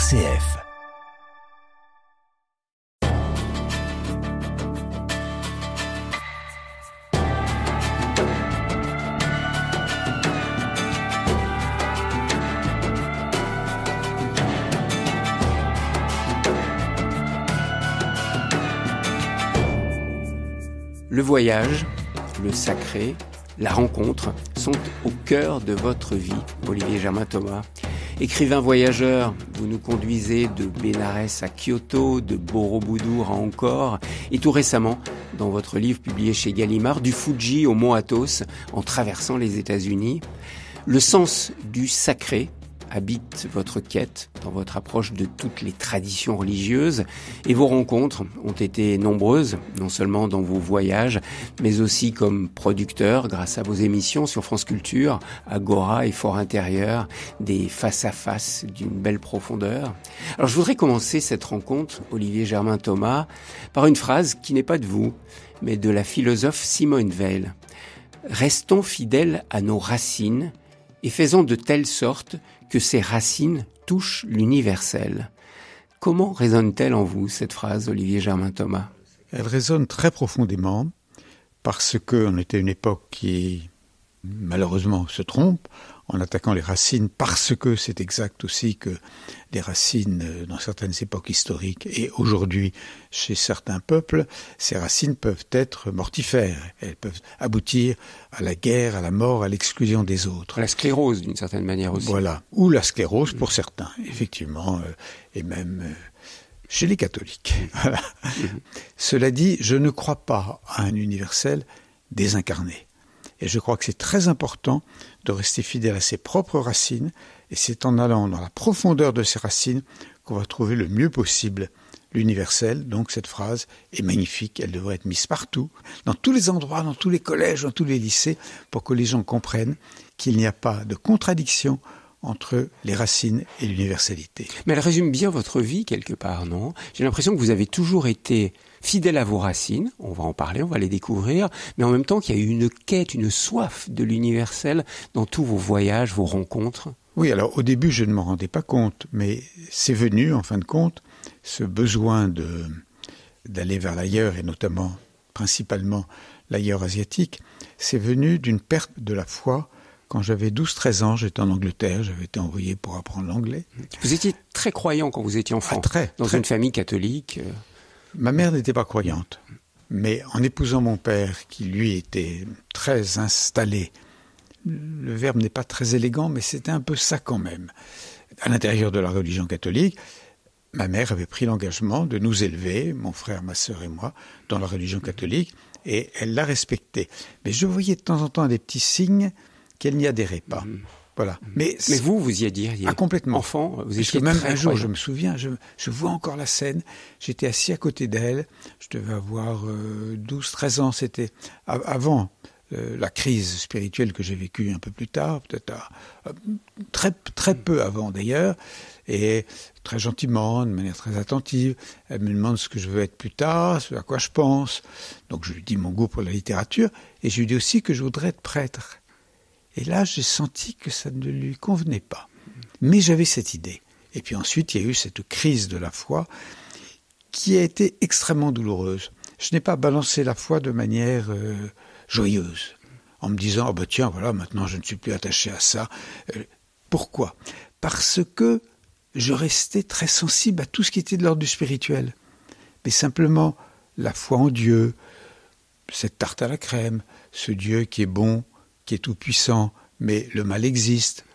Le voyage, le sacré, la rencontre sont au cœur de votre vie, Olivier Germain Thomas. Écrivain voyageur, vous nous conduisez de Bénarès à Kyoto, de Borobudur à Angkor, et tout récemment, dans votre livre publié chez Gallimard, du Fuji au mont Athos, en traversant les États-Unis. Le sens du sacré, habite votre quête dans votre approche de toutes les traditions religieuses et vos rencontres ont été nombreuses, non seulement dans vos voyages, mais aussi comme producteur grâce à vos émissions sur France Culture, Agora et Fort Intérieur, des face-à-face d'une belle profondeur. Alors je voudrais commencer cette rencontre, Olivier Germain Thomas, par une phrase qui n'est pas de vous, mais de la philosophe Simone Veil. Restons fidèles à nos racines et faisons de telle sorte que ses racines touchent l'universel. Comment résonne-t-elle en vous, cette phrase, Olivier Germain-Thomas Elle résonne très profondément parce qu'on était une époque qui, malheureusement, se trompe en attaquant les racines, parce que c'est exact aussi que les racines, euh, dans certaines époques historiques et aujourd'hui chez certains peuples, ces racines peuvent être mortifères. Elles peuvent aboutir à la guerre, à la mort, à l'exclusion des autres. La sclérose, d'une certaine manière aussi. Voilà. Ou la sclérose pour mm. certains, effectivement, euh, et même euh, chez les catholiques. Mm-hmm. Cela dit, je ne crois pas à un universel désincarné. Et je crois que c'est très important de rester fidèle à ses propres racines, et c'est en allant dans la profondeur de ses racines qu'on va trouver le mieux possible l'universel. Donc cette phrase est magnifique, elle devrait être mise partout, dans tous les endroits, dans tous les collèges, dans tous les lycées, pour que les gens comprennent qu'il n'y a pas de contradiction entre les racines et l'universalité. Mais elle résume bien votre vie quelque part, non J'ai l'impression que vous avez toujours été fidèle à vos racines, on va en parler, on va les découvrir, mais en même temps qu'il y a eu une quête, une soif de l'universel dans tous vos voyages, vos rencontres. Oui, alors au début je ne m'en rendais pas compte, mais c'est venu en fin de compte ce besoin de d'aller vers l'ailleurs et notamment principalement l'ailleurs asiatique, c'est venu d'une perte de la foi. Quand j'avais 12-13 ans, j'étais en Angleterre, j'avais été envoyé pour apprendre l'anglais. Vous étiez très croyant quand vous étiez enfant, ah, dans une famille catholique. Euh, Ma mère n'était pas croyante, mais en épousant mon père, qui lui était très installé, le verbe n'est pas très élégant, mais c'était un peu ça quand même. À l'intérieur de la religion catholique, ma mère avait pris l'engagement de nous élever, mon frère, ma sœur et moi, dans la religion catholique, et elle l'a respecté. Mais je voyais de temps en temps des petits signes qu'elle n'y adhérait pas. Mm-hmm. Mm-hmm. Mais, vous, vous y adhériez. Ah, complètement. Enfant, vous étiez même un jour, je me souviens, je, vois encore la scène. J'étais assis à côté d'elle. Je devais avoir 12, euh, 13 ans. C'était avant euh, la crise spirituelle que j'ai vécue un peu plus tard, peut-être très, très mm. peu avant d'ailleurs. Et très gentiment, de manière très attentive, elle me demande ce que je veux être plus tard, ce à quoi je pense. Donc je lui dis mon goût pour la littérature. Et je lui dis aussi que je voudrais être prêtre. Et là, j'ai senti que ça ne lui convenait pas. Mais j'avais cette idée. Et puis ensuite, il y a eu cette crise de la foi qui a été extrêmement douloureuse. Je n'ai pas balancé la foi de manière euh, joyeuse, en me disant ben tiens voilà maintenant je ne suis plus attaché à ça. Euh, pourquoi Parce que je restais très sensible à tout ce qui était de l'ordre du spirituel. Mais simplement la foi en Dieu, cette tarte à la crème, ce Dieu qui est bon, qui est tout puissant, mais le mal existe.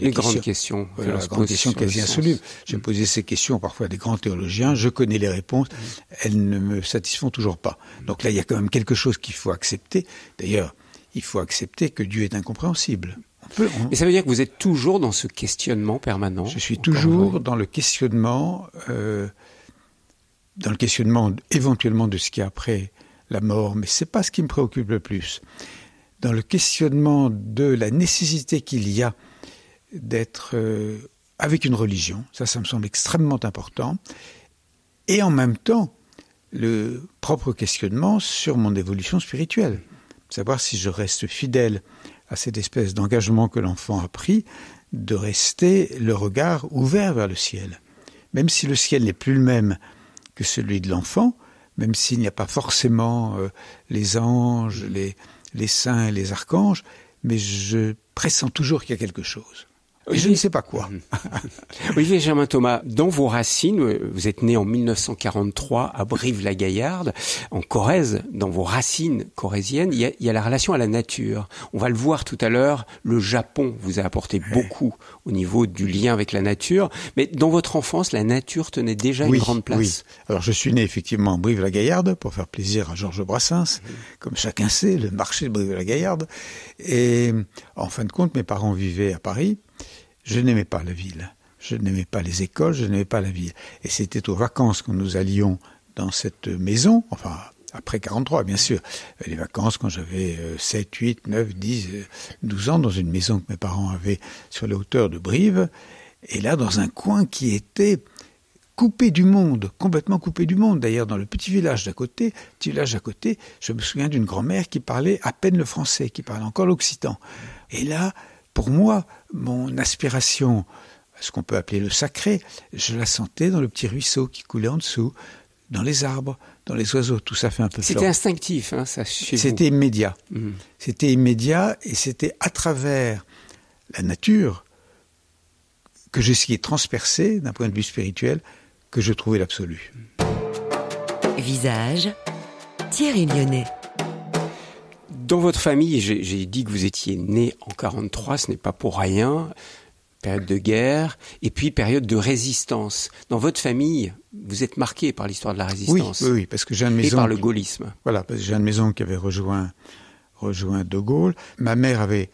les, grandes questions. la question quasi insoluble. J'ai mm. posé ces questions parfois à des grands théologiens, je connais les réponses, mm. elles ne me satisfont toujours pas. Mm. Donc là, il y a quand même quelque chose qu'il faut accepter. D'ailleurs, il faut accepter que Dieu est incompréhensible. Mais ça veut dire que vous êtes toujours dans ce questionnement permanent Je suis toujours dans le questionnement, euh, dans le questionnement éventuellement de ce qui est après la mort, mais c'est pas ce qui me préoccupe le plus dans le questionnement de la nécessité qu'il y a d'être euh, avec une religion, ça ça me semble extrêmement important, et en même temps le propre questionnement sur mon évolution spirituelle, savoir si je reste fidèle à cette espèce d'engagement que l'enfant a pris de rester le regard ouvert vers le ciel. Même si le ciel n'est plus le même que celui de l'enfant, même s'il n'y a pas forcément euh, les anges, les, les saints et les archanges, mais je pressens toujours qu'il y a quelque chose. Je ne sais pas quoi. Olivier Germain Thomas, dans vos racines, euh, vous êtes né en 1943 à Brive-la-Gaillarde, en Corrèze, dans vos racines corréziennes, il y, a, la relation à la nature. On va le voir tout à l'heure, le Japon vous a apporté beaucoup au niveau du lien avec la nature, mais dans votre enfance, la nature tenait déjà une grande place. Oui. Alors je suis né effectivement à Brive-la-Gaillarde, pour faire plaisir à Georges Brassens, comme chacun sait, le marché de Brive-la-Gaillarde, et en fin de compte, mes parents vivaient à Paris, je n'aimais pas la ville. Je n'aimais pas les écoles, je n'aimais pas la ville. Et c'était aux vacances que nous allions dans cette maison, enfin après 43 bien sûr, les vacances quand j'avais 7, 8, 9, 10, 12 ans dans une maison que mes parents avaient sur les hauteurs de Brive, et là dans un coin qui était coupé du monde, complètement coupé du monde. D'ailleurs, dans le petit village d'à côté, village à côté, je me souviens d'une grand-mère qui parlait à peine le français, qui parlait encore l'occitan. Et là, pour moi, mon aspiration, à ce qu'on peut appeler le sacré, je la sentais dans le petit ruisseau qui coulait en dessous, dans les arbres, dans les oiseaux, tout ça fait un peu C'était instinctif, hein, ça, C'était immédiat. Hmm. C'était immédiat et c'était à travers la nature que j'essayais de transpercer, d'un point de vue spirituel, que je trouvais l'absolu. Visage, Thierry Lyonnais. Dans votre famille, j'ai dit que vous étiez né en 43, ce n'est pas pour rien. Période de guerre et puis période de résistance. Dans votre famille, vous êtes marqué par l'histoire de la résistance. Oui, oui, parce que j'ai une maison et par le gaullisme. Voilà, parce que j'ai une maison qui avait rejoint, rejoint De Gaulle. Ma mère avait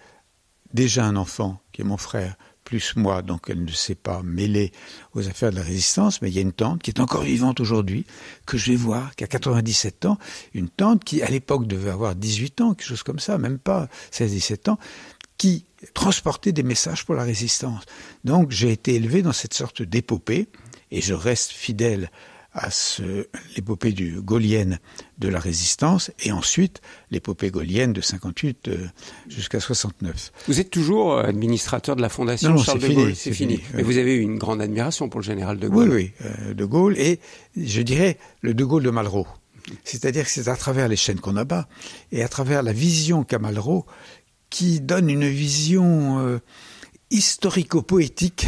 déjà un enfant, qui est mon frère, plus moi, donc elle ne s'est pas mêlée aux affaires de la résistance, mais il y a une tante qui est encore vivante aujourd'hui, que je vais voir, qui a 97 ans, une tante qui à l'époque devait avoir 18 ans, quelque chose comme ça, même pas 16-17 ans, qui transportait des messages pour la résistance. Donc j'ai été élevé dans cette sorte d'épopée, et je reste fidèle à l'épopée du gaulienne de la résistance et ensuite l'épopée gaulienne de 58 euh, jusqu'à 69. Vous êtes toujours euh, administrateur de la Fondation Charles de fini, Gaulle, c'est fini. Mais vous avez eu une grande admiration pour le général de Gaulle. Oui, oui, euh, de Gaulle et je dirais le de Gaulle de Malraux. C'est-à-dire que c'est à travers les chaînes qu'on abat et à travers la vision qu'a Malraux qui donne une vision historico-poétique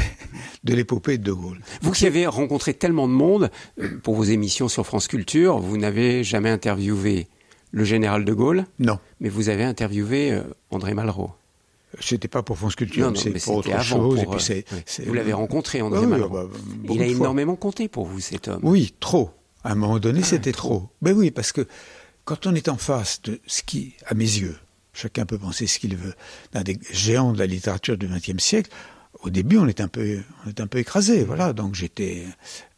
de l'épopée de Gaulle. Vous qui avez rencontré tellement de monde euh, pour vos émissions sur France Culture, vous n'avez jamais interviewé le général de Gaulle Non. Mais vous avez interviewé euh, André Malraux. C'était pas pour France Culture, c'est pour autre chose. et euh, Vous l'avez rencontré, André Malraux. Ah bah, Il a énormément compté pour vous, cet homme. Oui, trop. À un moment donné, ah, c'était trop. trop. Ben oui, parce que quand on est en face de ce qui, à mes yeux, Chacun peut penser ce qu'il veut. Un des géants de la littérature du XXe siècle, au début, on est un peu, on est un peu écrasé, mm. voilà. Donc j'étais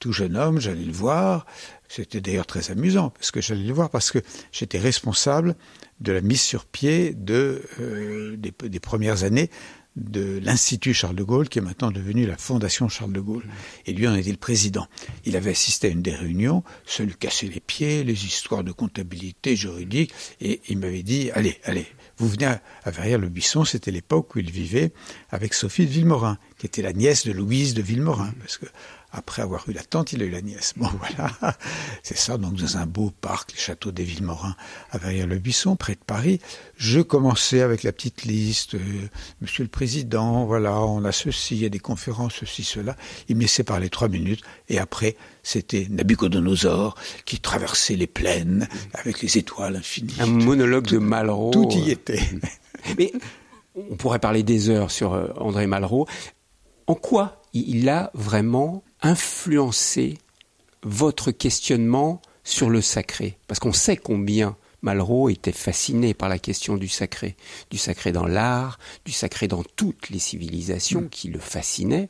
tout jeune homme, j'allais le voir. C'était d'ailleurs très amusant parce que j'allais le voir parce que j'étais responsable de la mise sur pied de euh, des, premières années de l'Institut Charles de Gaulle, qui est maintenant devenu la Fondation Charles de Gaulle. Mm. Et lui en était le président. Il avait assisté à une des réunions, se lui casser les pieds, les histoires de comptabilité juridique, et il m'avait dit, allez, allez, vous venez à, à le buisson c'était l'époque où il vivait avec Sophie de Villemorin, qui était la nièce de Louise de Villemorin, parce que après avoir eu la tante, il a eu la nièce. Bon, voilà. C'est ça, donc dans un beau parc, le château des Villemorins, à Verrières-le-Buisson, près de Paris. Je commençais avec la petite liste. Euh, Monsieur le Président, voilà, on a ceci, il y a des conférences, ceci, cela. Il me laissait parler trois minutes. Et après, c'était Nabucodonosor qui traversait les plaines avec les étoiles infinies. Un monologue de Malraux. Tout euh. y était. Mais on pourrait parler des heures sur euh, André Malraux. En quoi il a vraiment influencer votre questionnement sur le sacré Parce qu'on sait combien Malraux était fasciné par la question du sacré, du sacré dans l'art, du sacré dans toutes les civilisations mm. qui le fascinaient.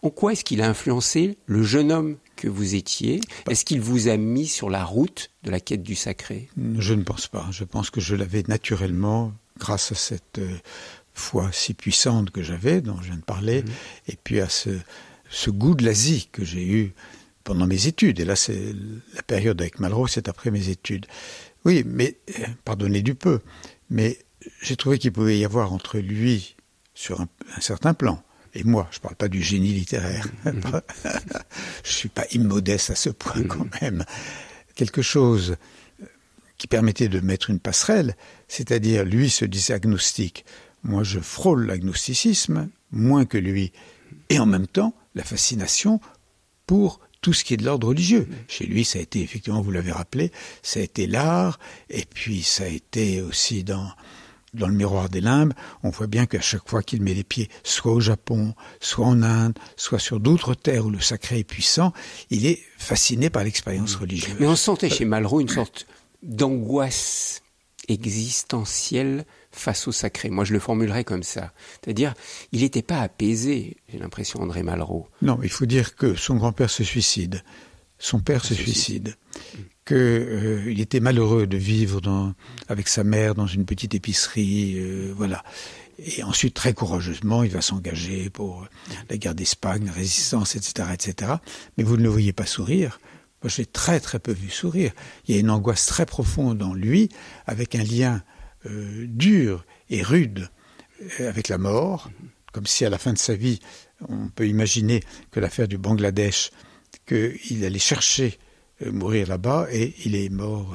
En quoi est-ce qu'il a influencé le jeune homme que vous étiez Est-ce qu'il vous a mis sur la route de la quête du sacré Je ne pense pas. Je pense que je l'avais naturellement grâce à cette euh, foi si puissante que j'avais, dont je viens de parler, mm. et puis à ce, ce goût de l'Asie que j'ai eu pendant mes études. Et là, c'est la période avec Malraux, c'est après mes études. Oui, mais euh, pardonnez du peu, mais j'ai trouvé qu'il pouvait y avoir entre lui, sur un, certain plan, et moi, je ne parle pas du génie littéraire, mhm. je ne suis pas immodeste à ce point mhm. quand même, quelque chose euh, qui permettait de mettre une passerelle, c'est-à-dire lui se disait agnostique, moi je frôle l'agnosticisme, moins que lui, et en même temps, la fascination pour tout ce qui est de l'ordre religieux. Chez lui, ça a été, effectivement, vous l'avez rappelé, ça a été l'art, et puis ça a été aussi dans, dans le miroir des limbes, on voit bien qu'à chaque fois qu'il met les pieds, soit au Japon, soit en Inde, soit sur d'autres terres où le sacré est puissant, il est fasciné par l'expérience mmh. religieuse. Mais on sentait chez euh, Malraux une sorte d'angoisse existentielle face au sacré. Moi, je le formulerais comme ça. C'est-à-dire, il n'était pas apaisé, j'ai l'impression, André Malraux. Non, il faut dire que son grand-père se suicide. Son père ah, se, suicide. que euh, il Qu'il était malheureux de vivre avec sa mère dans une petite épicerie. Euh, voilà. Et ensuite, très courageusement, il va s'engager pour la guerre d'Espagne, la résistance, etc., etc. Mais vous ne le voyez pas sourire. Moi, j'ai très, très peu vu sourire. Il y a une angoisse très profonde en lui, avec un lien euh, dur et rude euh, avec la mort, comme si à la fin de sa vie, on peut imaginer que l'affaire du Bangladesh, qu'il allait chercher euh, mourir là-bas et il est mort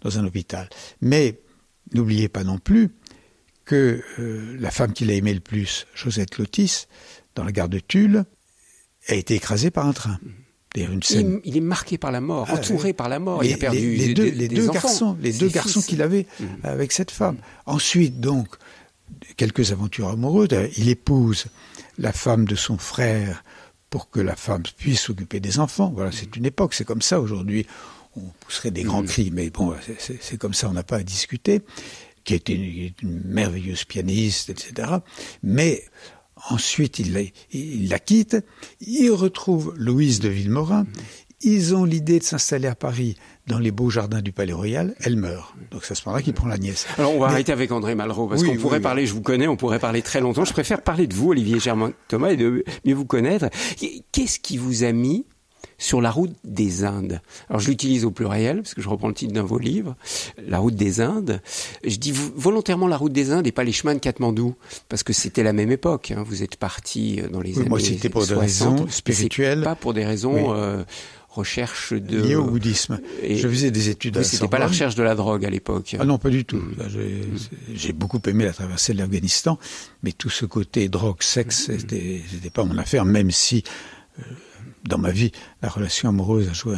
dans un hôpital. Mais n'oubliez pas non plus que la femme qu'il a aimée le plus, Josette Lotis, dans la gare de Tulle, a été écrasée par un train il, est marqué par la mort, ah, entouré par la mort. il a perdu les, deux, garçons, les deux garçons qu'il avait mmh. avec cette femme. Ensuite, donc, quelques aventures amoureuses. Il épouse la femme de son frère pour que la femme puisse s'occuper des enfants. Voilà, c'est mmh. une époque, c'est comme ça aujourd'hui. On pousserait des grands mmh. cris, mais bon, c'est comme ça, on n'a pas à discuter. Qui était une, une merveilleuse pianiste, etc. Mais Ensuite, il la, quitte, il retrouve Louise de Villemorin, ils ont l'idée de s'installer à Paris dans les beaux jardins du Palais Royal, elle meurt. Donc ça se ce qu'il prend la nièce. Alors on va arrêter avec André Malraux, parce qu'on pourrait parler, je vous connais, on pourrait parler très longtemps. Je préfère parler de vous, Olivier Germain Thomas, et de mieux vous connaître. Qu'est-ce qui vous a mis sur la route des Indes. Alors je l'utilise au pluriel, parce que je reprends le titre d'un de vos livres, La route des Indes. Je dis volontairement la route des Indes et pas les chemins de Katmandou, parce que c'était la même époque. Hein. Vous êtes parti euh, dans les années Moi, c'était pour des raisons spirituelles. Pas pour des raisons... Euh, recherche de lié au bouddhisme. je faisais des études. Oui, c'était pas la recherche de la drogue à l'époque. Ah non, pas du tout. Mm. Mm. J'ai beaucoup aimé la traversée de l'Afghanistan, mais tout ce côté drogue, sexe, mm. c'était pas mon affaire, même si euh, dans ma vie, la relation amoureuse a joué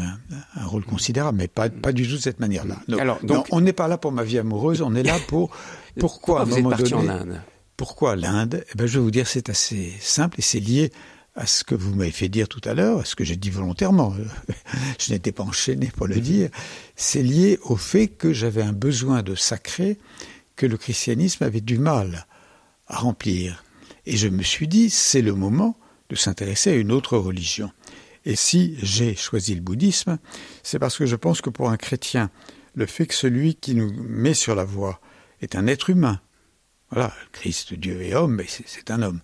un, rôle considérable, mais pas, pas du tout de cette manière-là. Mm. donc, on n'est pas là pour ma vie amoureuse, on est là pour pourquoi, à un moment donné, Pourquoi l'Inde eh ben, je vais vous dire, c'est assez simple et c'est lié à ce que vous m'avez fait dire tout à l'heure, à ce que j'ai dit volontairement. je n'étais pas enchaîné pour le mm-hmm. dire. C'est lié au fait que j'avais un besoin de sacré que le christianisme avait du mal à remplir. Et je me suis dit, c'est le moment de s'intéresser à une autre religion. Et si j'ai choisi le bouddhisme, c'est parce que je pense que pour un chrétien, le fait que celui qui nous met sur la voie est un être humain, voilà, Christ, Dieu et homme, mais c'est un homme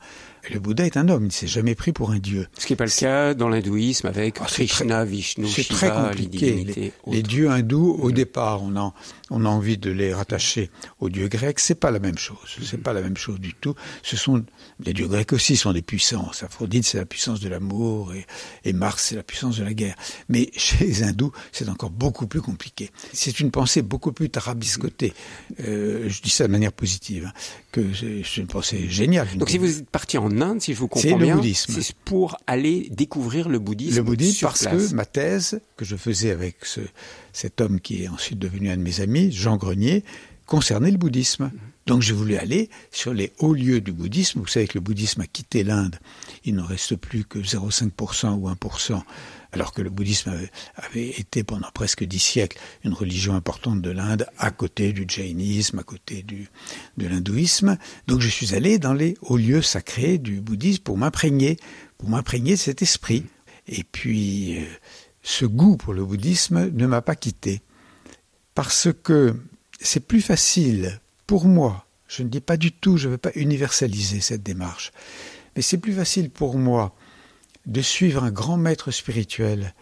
le Bouddha est un homme, il ne s'est jamais pris pour un dieu. Ce qui n'est pas le cas dans l'hindouisme avec ah, Krishna, Vishnu, Shiva, très compliqué. les, dieux hindous, au mm-hmm. départ, on a, on a envie de les rattacher aux dieux grecs. C'est pas la même chose. Mm-hmm. C'est n'est pas la même chose du tout. Ce sont les dieux grecs aussi sont des puissances. Aphrodite, c'est la puissance de l'amour et, et Mars, c'est la puissance de la guerre. Mais chez les hindous, c'est encore beaucoup plus compliqué. C'est une pensée beaucoup plus tarabiscotée. Euh, je dis ça de manière positive, hein, que c'est une pensée géniale. Donc, si vous êtes parti en c'est si vous comprends c'est pour aller découvrir le bouddhisme. Le bouddhisme, parce que ma thèse que je faisais avec cet homme qui est ensuite devenu un de mes amis, Jean Grenier, concernait le bouddhisme. Donc j'ai voulu aller sur les hauts lieux du bouddhisme. Vous savez que le bouddhisme a quitté l'Inde. Il n'en reste plus que 0,5% ou 1% alors que le bouddhisme avait été pendant presque dix siècles une religion importante de l'Inde, à côté du jainisme, à côté du, de l'hindouisme. Donc je suis allé dans les hauts lieux sacrés du bouddhisme pour m'imprégner, pour m'imprégner de cet esprit. Et puis euh, ce goût pour le bouddhisme ne m'a pas quitté, parce que c'est plus facile pour moi, je ne dis pas du tout, je ne veux pas universaliser cette démarche, mais c'est plus facile pour moi de suivre un grand maître spirituel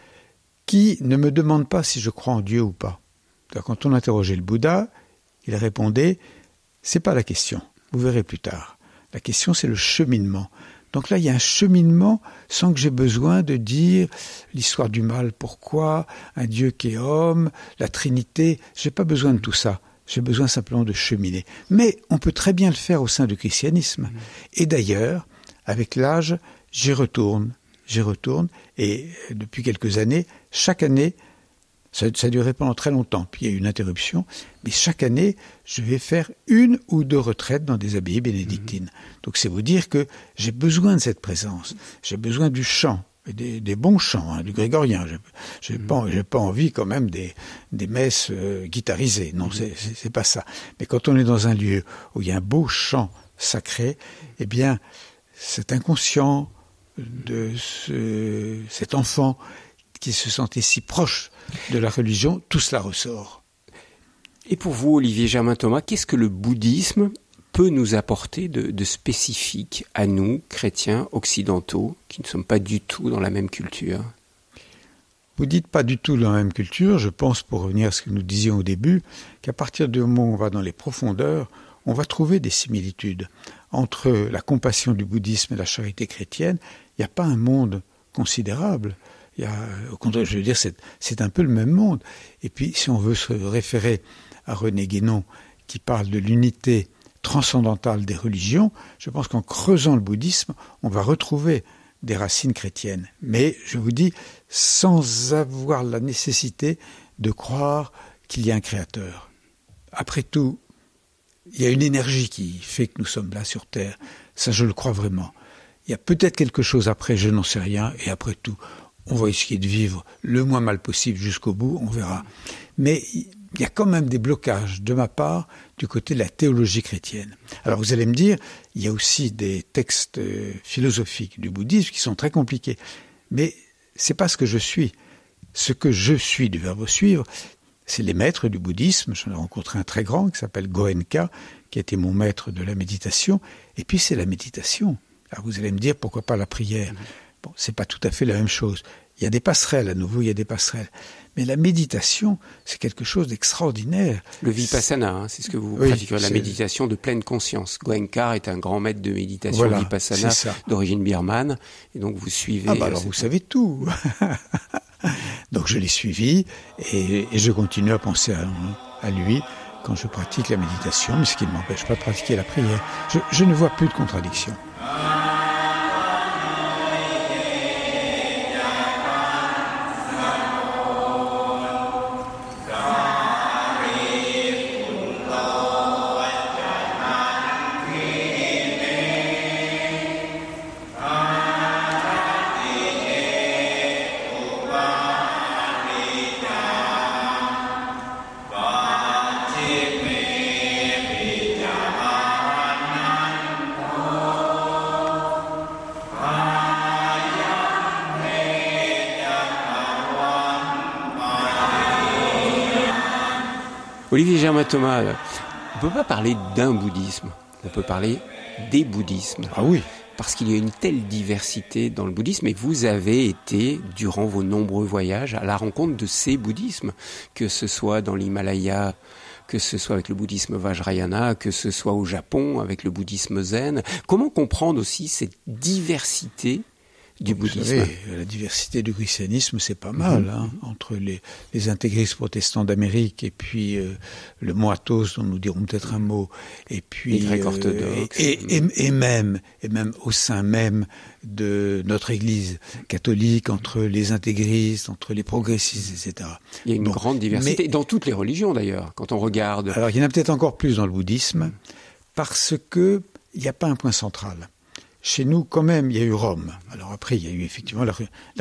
qui ne me demande pas si je crois en Dieu ou pas. Quand on interrogeait le Bouddha, il répondait C'est pas la question, vous verrez plus tard. La question, c'est le cheminement. Donc là, il y a un cheminement sans que j'ai besoin de dire l'histoire du mal, pourquoi, un Dieu qui est homme, la Trinité. Je n'ai pas besoin de tout ça. J'ai besoin simplement de cheminer. Mais on peut très bien le faire au sein du christianisme. Et d'ailleurs, avec l'âge, j'y retourne j'y retourne. Et euh, depuis quelques années, chaque année, ça, ça, a pendant très longtemps, puis il y a eu une interruption, mais chaque année, je vais faire une ou deux retraites dans des abbayes bénédictines. Mhm. Donc c'est vous dire que j'ai besoin de cette présence, j'ai besoin du chant, des, des, bons chants, hein, du grégorien. Je n'ai mhm. pas, pas, envie quand même des, messes euh, guitarisées. Non, mhm. c'est pas ça. Mais quand on est dans un lieu où il y a un beau chant sacré, eh bien, cet inconscient de cet enfant qui se sentait si proche de la religion, tout cela ressort. Et pour vous, Olivier Germain Thomas, qu'est-ce que le bouddhisme peut nous apporter de, de, spécifique à nous, chrétiens occidentaux, qui ne sommes pas du tout dans la même culture Vous dites pas du tout dans la même culture, je pense, pour revenir à ce que nous disions au début, qu'à partir du moment où on va dans les profondeurs, on va trouver des similitudes entre la compassion du bouddhisme et la charité chrétienne, il n'y a pas un monde considérable. Il y a, au contraire, je veux dire, c'est un peu le même monde. Et puis, si on veut se référer à René Guénon, qui parle de l'unité transcendantale des religions, je pense qu'en creusant le bouddhisme, on va retrouver des racines chrétiennes. Mais, je vous dis, sans avoir la nécessité de croire qu'il y a un créateur. Après tout, il y a une énergie qui fait que nous sommes là sur Terre. Ça, je le crois vraiment. Il y a peut-être quelque chose après, je n'en sais rien. Et après tout, on va essayer de vivre le moins mal possible jusqu'au bout, on verra. Mais il y a quand même des blocages de ma part du côté de la théologie chrétienne. Alors vous allez me dire, il y a aussi des textes euh, philosophiques du bouddhisme qui sont très compliqués. Mais ce n'est pas ce que je suis. Ce que je suis du vous suivre, c'est les maîtres du bouddhisme. J'en ai rencontré un très grand qui s'appelle Goenka, qui était mon maître de la méditation. Et puis c'est la méditation. Alors ah, vous allez me dire pourquoi pas la prière. Mm-hmm. Bon, c'est pas tout à fait la même chose. Il y a des passerelles, à nouveau, il y a des passerelles. Mais la méditation, c'est quelque chose d'extraordinaire. Le vipassana, hein, c'est ce que vous oui, pratiquez, la méditation de pleine conscience. Goenka est un grand maître de méditation vipassana d'origine birmane, et donc vous suivez. Ah bah, alors euh, vous savez tout. Donc je l'ai suivi et, je continue à penser à, lui quand je pratique la méditation, mais ce qui ne m'empêche pas de pratiquer la prière. je ne vois plus de contradiction. Olivier Germain Thomas, euh, on ne peut pas parler d'un bouddhisme, on peut parler des bouddhismes. Ah oui. Parce qu'il y a une telle diversité dans le bouddhisme et vous avez été, durant vos nombreux voyages, à la rencontre de ces bouddhismes, que ce soit dans l'Himalaya, que ce soit avec le bouddhisme Vajrayana, que ce soit au Japon avec le bouddhisme zen. Comment comprendre aussi cette diversité bouddhisme. la diversité du christianisme, c'est pas mal, mhm. hein, entre les, intégristes protestants d'Amérique et puis euh, le moatos, dont nous dirons peut-être un mot, et puis euh, et, et, même, et même au sein même de notre Église catholique, entre les intégristes, entre les progressistes, etc. Il y a une grande diversité, dans toutes les religions d'ailleurs, quand on regarde. Alors il y en a peut-être encore plus dans le bouddhisme, parce que il n'y a pas un point central. Chez nous, quand même, il y a eu Rome. Alors après, il y a eu effectivement la,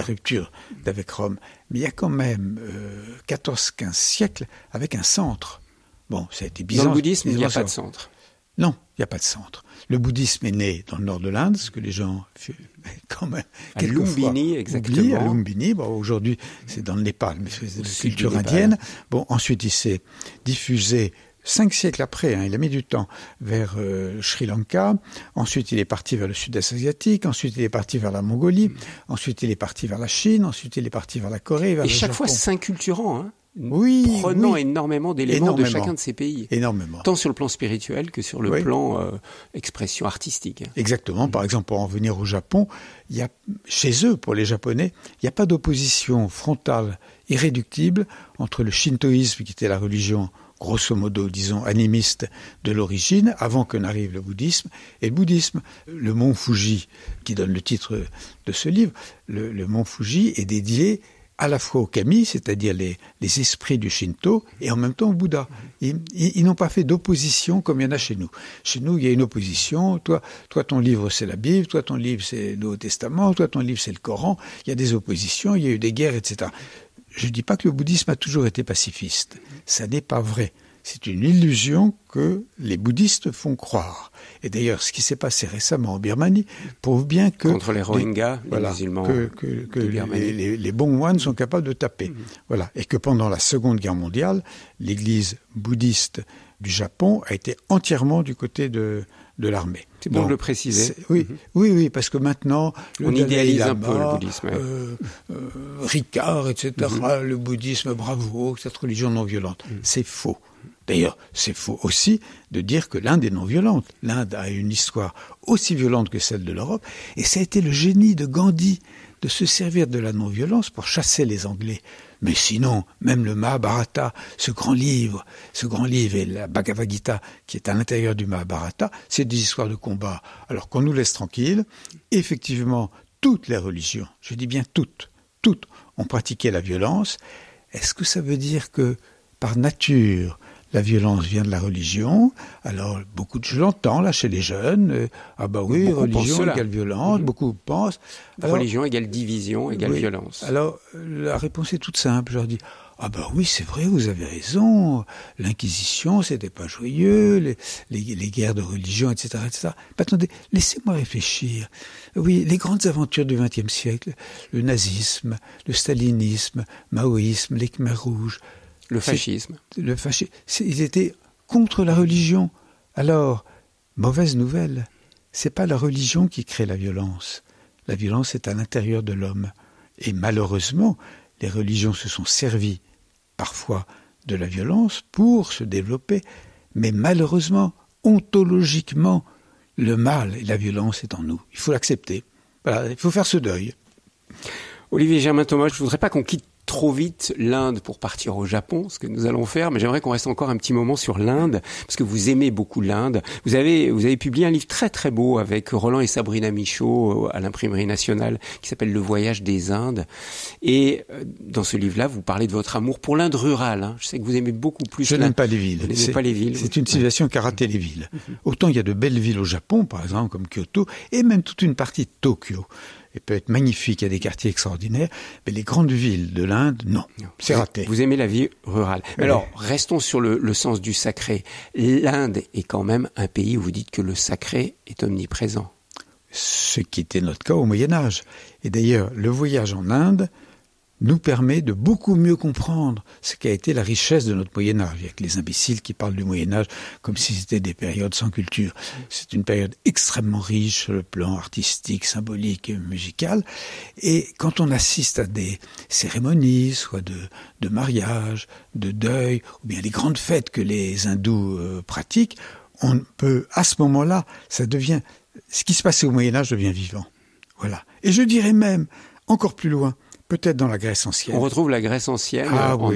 rupture d'avec Rome. Mais il y a quand même 14-15 euh, siècles avec un centre. Bon, ça a été bizarre. Dans le bouddhisme, il n'y a pas de centre. Non, il n'y a pas de centre. Le bouddhisme est né dans le nord de l'Inde, ce que les gens, quand à Lumbini, exactement. à Lumbini, bon, aujourd'hui c'est dans le Népal, mais c'est de culture indienne. Bon, ensuite il s'est diffusé cinq siècles après, hein, il a mis du temps, vers euh, Sri Lanka, ensuite il est parti vers le sud-est asiatique, ensuite il est parti vers la Mongolie, ensuite il est parti vers la Chine, ensuite il est parti vers la Corée, Et chaque fois s'inculturant, hein oui, prenant énormément d'éléments de chacun de ces pays. Énormément. Tant sur le plan spirituel que sur le plan euh, expression artistique. Hein. Exactement. Par exemple, pour en venir au Japon, y a, chez eux, pour les Japonais, il n'y a pas d'opposition frontale, irréductible, entre le shintoïsme, qui était la religion grosso modo, disons, animiste de l'origine, avant que n'arrive le bouddhisme. Et le bouddhisme, le mont Fuji, qui donne le titre de ce livre, le, mont Fuji est dédié à la fois aux kami, c'est-à-dire les, esprits du Shinto, et en même temps au Bouddha. Ils, n'ont pas fait d'opposition comme il y en a chez nous. Chez nous, il y a une opposition. Toi, toi ton livre, c'est la Bible. Toi, ton livre, c'est le Haut Testament. Toi, ton livre, c'est le Coran. Il y a des oppositions, il y a eu des guerres, etc je ne dis pas que le bouddhisme a toujours été pacifiste. Ça n'est pas vrai. C'est une illusion que les bouddhistes font croire. Et d'ailleurs, ce qui s'est passé récemment en Birmanie prouve bien que... Contre les Rohingyas, les, musulmans les, bons moines sont capables de taper. Mm-hmm. Voilà. Et que pendant la Seconde Guerre mondiale, l'église bouddhiste du Japon a été entièrement du côté de, de l'armée. C'est bon de le préciser. Oui, mm-hmm. oui, oui, parce que maintenant, on idéalise un peu le bouddhisme. Euh, euh, Ricard, etc., mm-hmm. le bouddhisme, bravo, cette religion non violente. Mm. C'est faux. D'ailleurs, c'est faux aussi de dire que l'Inde est non violente. L'Inde a une histoire aussi violente que celle de l'Europe, et ça a été le génie de Gandhi de se servir de la non-violence pour chasser les Anglais mais sinon, même le Mahabharata, ce grand livre, ce grand livre et la Bhagavad Gita qui est à l'intérieur du Mahabharata, c'est des histoires de combat. Alors qu'on nous laisse tranquille, effectivement, toutes les religions, je dis bien toutes, toutes ont pratiqué la violence. Est-ce que ça veut dire que, par nature, la violence vient de la religion. Alors, beaucoup de gens l'entends là chez les jeunes. Euh, ah bah oui, religion égale violence, mhm. beaucoup pensent. religion égale division égale violence. Alors, la réponse est toute simple. Je leur dis, ah bah oui, c'est vrai, vous avez raison. L'Inquisition, c'était pas joyeux, mhm. les, guerres de religion, etc., etc. Bah, attendez, laissez-moi réfléchir. Oui, les grandes aventures du XXe siècle, le nazisme, le stalinisme, maoïsme, les Rouge... rouges, le fascisme. Le fascisme. Ils étaient contre la religion. Alors, mauvaise nouvelle, c'est pas la religion qui crée la violence. La violence est à l'intérieur de l'homme. Et malheureusement, les religions se sont servies, parfois, de la violence pour se développer. Mais malheureusement, ontologiquement, le mal et la violence est en nous. Il faut l'accepter. il faut faire ce deuil. Olivier Germain Thomas, je ne voudrais pas qu'on quitte trop vite l'Inde pour partir au Japon, ce que nous allons faire, mais j'aimerais qu'on reste encore un petit moment sur l'Inde, parce que vous aimez beaucoup l'Inde. Vous avez, vous avez publié un livre très très beau avec Roland et Sabrina Michaud euh, à l'imprimerie nationale, qui s'appelle Le voyage des Indes. Et euh, dans ce livre-là, vous parlez de votre amour pour l'Inde rurale. Hein. Je sais que vous aimez beaucoup plus. Je n'aime pas les villes. n'aime pas les villes. C'est une civilisation qui a raté les villes. Mhm. Autant il y a de belles villes au Japon, par exemple, comme Kyoto, et même toute une partie de Tokyo et peut être magnifique, il y a des quartiers extraordinaires, mais les grandes villes de l'Inde, non, c'est raté. Vous aimez la vie rurale. Alors, restons sur le, le sens du sacré. L'Inde est quand même un pays où vous dites que le sacré est omniprésent. Ce qui était notre cas au Moyen Âge. Et d'ailleurs, le voyage en Inde, nous permet de beaucoup mieux comprendre ce qu'a été la richesse de notre Moyen Âge. avec les imbéciles qui parlent du Moyen Âge comme si c'était des périodes sans culture. C'est une période extrêmement riche sur le plan artistique, symbolique et musical. Et quand on assiste à des cérémonies, soit de, mariage, de deuil, ou bien les grandes fêtes que les hindous euh, pratiquent, on peut, à ce moment-là, ça devient, ce qui se passait au Moyen Âge devient vivant. Voilà. Et je dirais même, encore plus loin, Peut-être dans la Grèce ancienne. On retrouve la Grèce ancienne en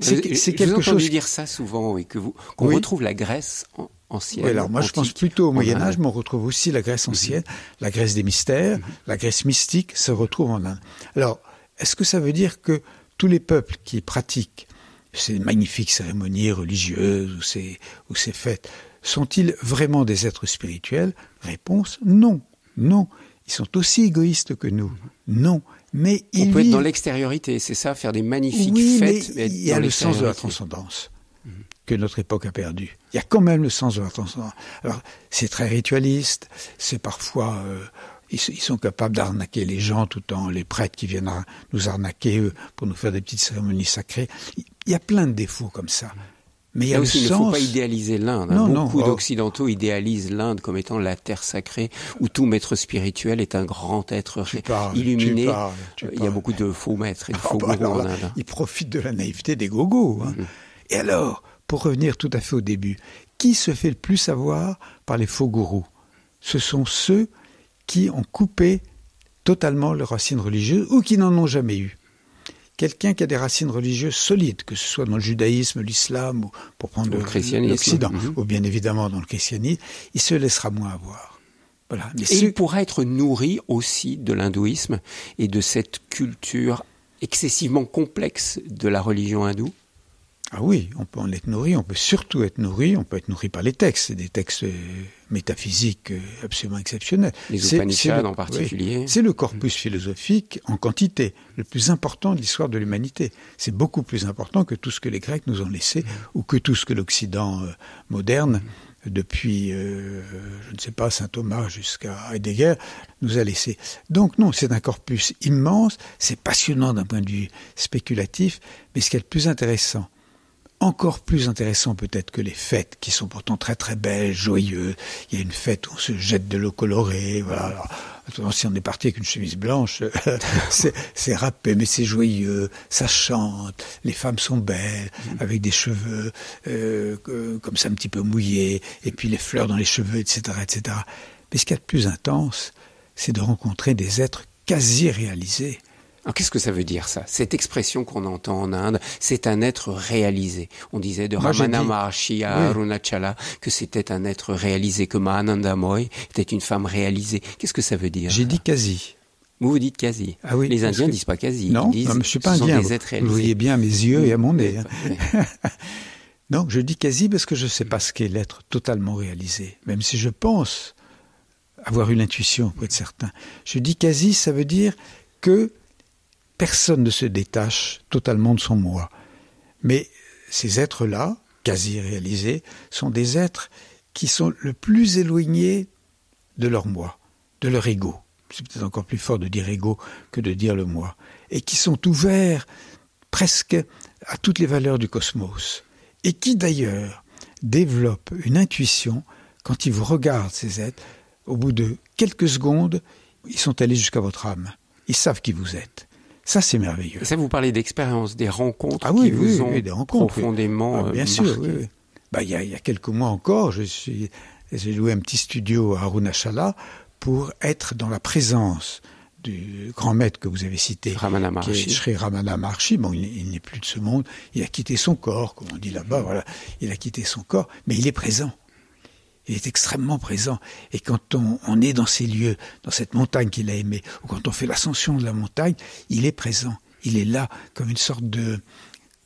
C'est quelque chose. dire ça souvent, et que vous qu'on retrouve la Grèce ancienne. alors moi je pense plutôt au Moyen Âge, mais on retrouve aussi la Grèce mhm. ancienne, la Grèce des mystères, mhm. la Grèce mystique se retrouve en Inde. Alors, est-ce que ça veut dire que tous les peuples qui pratiquent ces magnifiques cérémonies religieuses ou ces, ou ces fêtes sont-ils vraiment des êtres spirituels Réponse non, non. Ils sont aussi égoïstes que nous. Non, mais il On peut être dans l'extériorité, c'est ça, faire des magnifiques fêtes. Mais, il y a le sens de la transcendance mhm. que notre époque a perdu. Il y a quand même le sens de la transcendance. Alors, c'est très ritualiste, c'est parfois... Euh, ils, sont capables d'arnaquer les gens tout en les prêtres qui viennent nous arnaquer eux, pour nous faire des petites cérémonies sacrées. Il y a plein de défauts comme ça. Mais il y a aussi, ne faut pas idéaliser l'Inde. Hein. Beaucoup oh. d'Occidentaux idéalisent l'Inde comme étant la terre sacrée où tout maître spirituel est un grand être illuminé. Il y a beaucoup de faux maîtres et de ah faux bah gourous en Inde. Hein. Ils profitent de la naïveté des gogos. Hein. Mhm. Et alors, pour revenir tout à fait au début, qui se fait le plus savoir par les faux gourous Ce sont ceux qui ont coupé totalement leurs racines religieuses ou qui n'en ont jamais eu quelqu'un qui a des racines religieuses solides, que ce soit dans le judaïsme, l'islam, ou pour prendre l'Occident, mhm. ou bien évidemment dans le christianisme, il se laissera moins avoir. Voilà. et il pourra être nourri aussi de l'hindouisme et de cette culture excessivement complexe de la religion hindoue Ah oui, on peut en être nourri, on peut surtout être nourri, on peut être nourri par les textes, des textes euh, métaphysique euh, absolument exceptionnelle. Les Upanishads en particulier. c'est le corpus philosophique en quantité le plus important de l'histoire de l'humanité. C'est beaucoup plus important que tout ce que les Grecs nous ont laissé ou que tout ce que l'Occident euh, moderne depuis, euh, je ne sais pas, Saint Thomas jusqu'à Heidegger, nous a laissé. Donc non, c'est un corpus immense, c'est passionnant d'un point de vue spéculatif, mais ce qui est le plus intéressant, encore plus intéressant peut-être que les fêtes, qui sont pourtant très très belles, joyeuses. Il y a une fête où on se jette de l'eau colorée, si on est parti avec une chemise blanche, c'est râpé, mais c'est joyeux, ça chante, les femmes sont belles, mm-hmm. avec des cheveux euh, comme ça un petit peu mouillés, et puis les fleurs dans les cheveux, etc. etc. Mais ce qu'il y a de plus intense, c'est de rencontrer des êtres quasi réalisés. Alors qu'est-ce que ça veut dire ça Cette expression qu'on entend en Inde, c'est un être réalisé. On disait de Ramana Maharshi à Arunachala que c'était un être réalisé, que Mahananda Moy était une femme réalisée. Qu'est-ce que ça veut dire J'ai dit quasi. Vous vous dites quasi. Ah oui, les Indiens disent pas quasi. Non, Ils disent, non suis pas indien. Vous voyez bien mes yeux et à mon nez. non, je dis quasi parce que je ne sais pas ce qu'est l'être totalement réalisé, même si je pense avoir une intuition, pour être certain. Je dis quasi, ça veut dire que personne ne se détache totalement de son moi. Mais ces êtres-là, quasi réalisés, sont des êtres qui sont le plus éloignés de leur moi, de leur ego. C'est peut-être encore plus fort de dire ego que de dire le moi. Et qui sont ouverts presque à toutes les valeurs du cosmos. Et qui d'ailleurs développent une intuition quand ils vous regardent, ces êtres. Au bout de quelques secondes, ils sont allés jusqu'à votre âme. Ils savent qui vous êtes. Ça, c'est merveilleux. ça, vous parlez d'expérience, des rencontres ah qui vous ont des rencontres, profondément ah, Bien euh, sûr, bah, il, y a, quelques mois encore, je suis, j'ai loué un petit studio à Arunachala pour être dans la présence du grand maître que vous avez cité, Ramana Ramana Maharshi. Bon, il, il n'est plus de ce monde. Il a quitté son corps, comme on dit là-bas. Voilà, il a quitté son corps, mais il est présent. Il est extrêmement présent. Et quand on, est dans ces lieux, dans cette montagne qu'il a aimée, ou quand on fait l'ascension de la montagne, il est présent. Il est là comme une sorte de,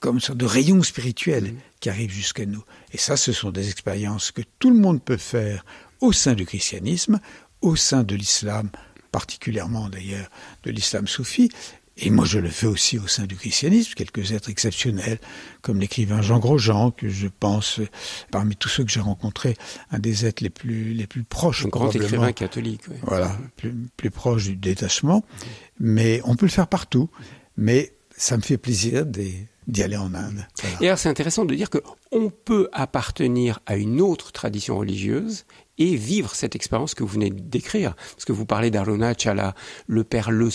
comme une sorte de rayon spirituel qui arrive jusqu'à nous. Et ça, ce sont des expériences que tout le monde peut faire au sein du christianisme, au sein de l'islam, particulièrement d'ailleurs de l'islam soufi, et moi, je le fais aussi au sein du christianisme, quelques êtres exceptionnels, comme l'écrivain Jean Grosjean, que je pense, euh, parmi tous ceux que j'ai rencontrés, un des êtres les plus, les plus proches. Un grand écrivain catholique. Voilà, plus, plus, proche du détachement. Mais on peut le faire partout. Mais ça me fait plaisir d'y aller en Inde. Et alors c'est intéressant de dire que peut appartenir à une autre tradition religieuse et vivre cette expérience que vous venez de décrire. Parce que vous parlez d'Arlona Chala, le père Le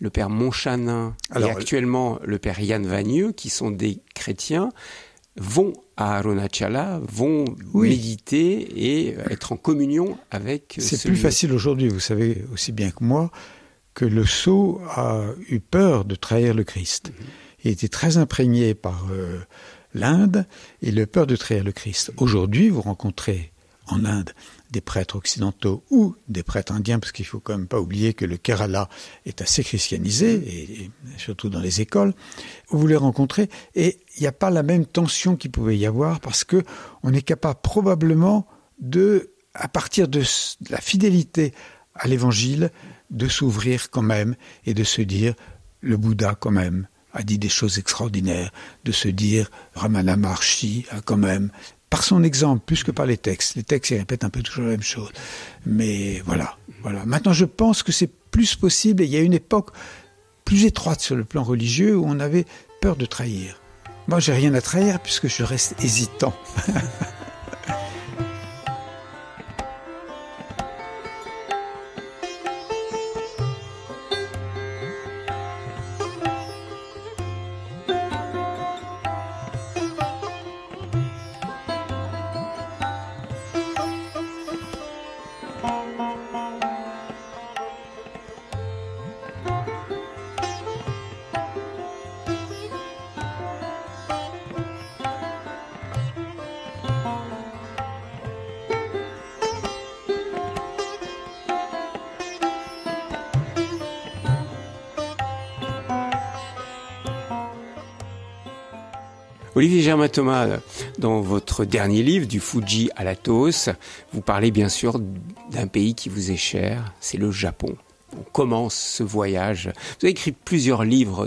le père Monchanin et actuellement le père Yann Vagneux, qui sont des chrétiens, vont à Arunachala, vont méditer et être en communion avec. Euh, C'est plus facile aujourd'hui, vous savez aussi bien que moi, que le saut a eu peur de trahir le Christ. Mhm. Il était très imprégné par euh, l'Inde et le peur de trahir le Christ. Aujourd'hui, vous rencontrez en Inde des prêtres occidentaux ou des prêtres indiens, parce qu'il faut quand même pas oublier que le Kerala est assez christianisé, et, surtout dans les écoles, vous les rencontrez, et il n'y a pas la même tension qu'il pouvait y avoir, parce que on est capable probablement de, à partir de la fidélité à l'évangile, de s'ouvrir quand même et de se dire, le Bouddha quand même, a dit des choses extraordinaires, de se dire Ramana Maharshi a quand même par son exemple plus que par les textes. Les textes, ils répètent un peu toujours la même chose. Mais voilà, voilà. Maintenant, je pense que c'est plus possible. il y a une époque plus étroite sur le plan religieux où on avait peur de trahir. Moi, j'ai rien à trahir puisque je reste hésitant. Olivier Germain-Thomas, dans votre dernier livre, Du Fuji à Tos, vous parlez bien sûr d'un pays qui vous est cher, c'est le Japon. On commence ce voyage. Vous avez écrit plusieurs livres,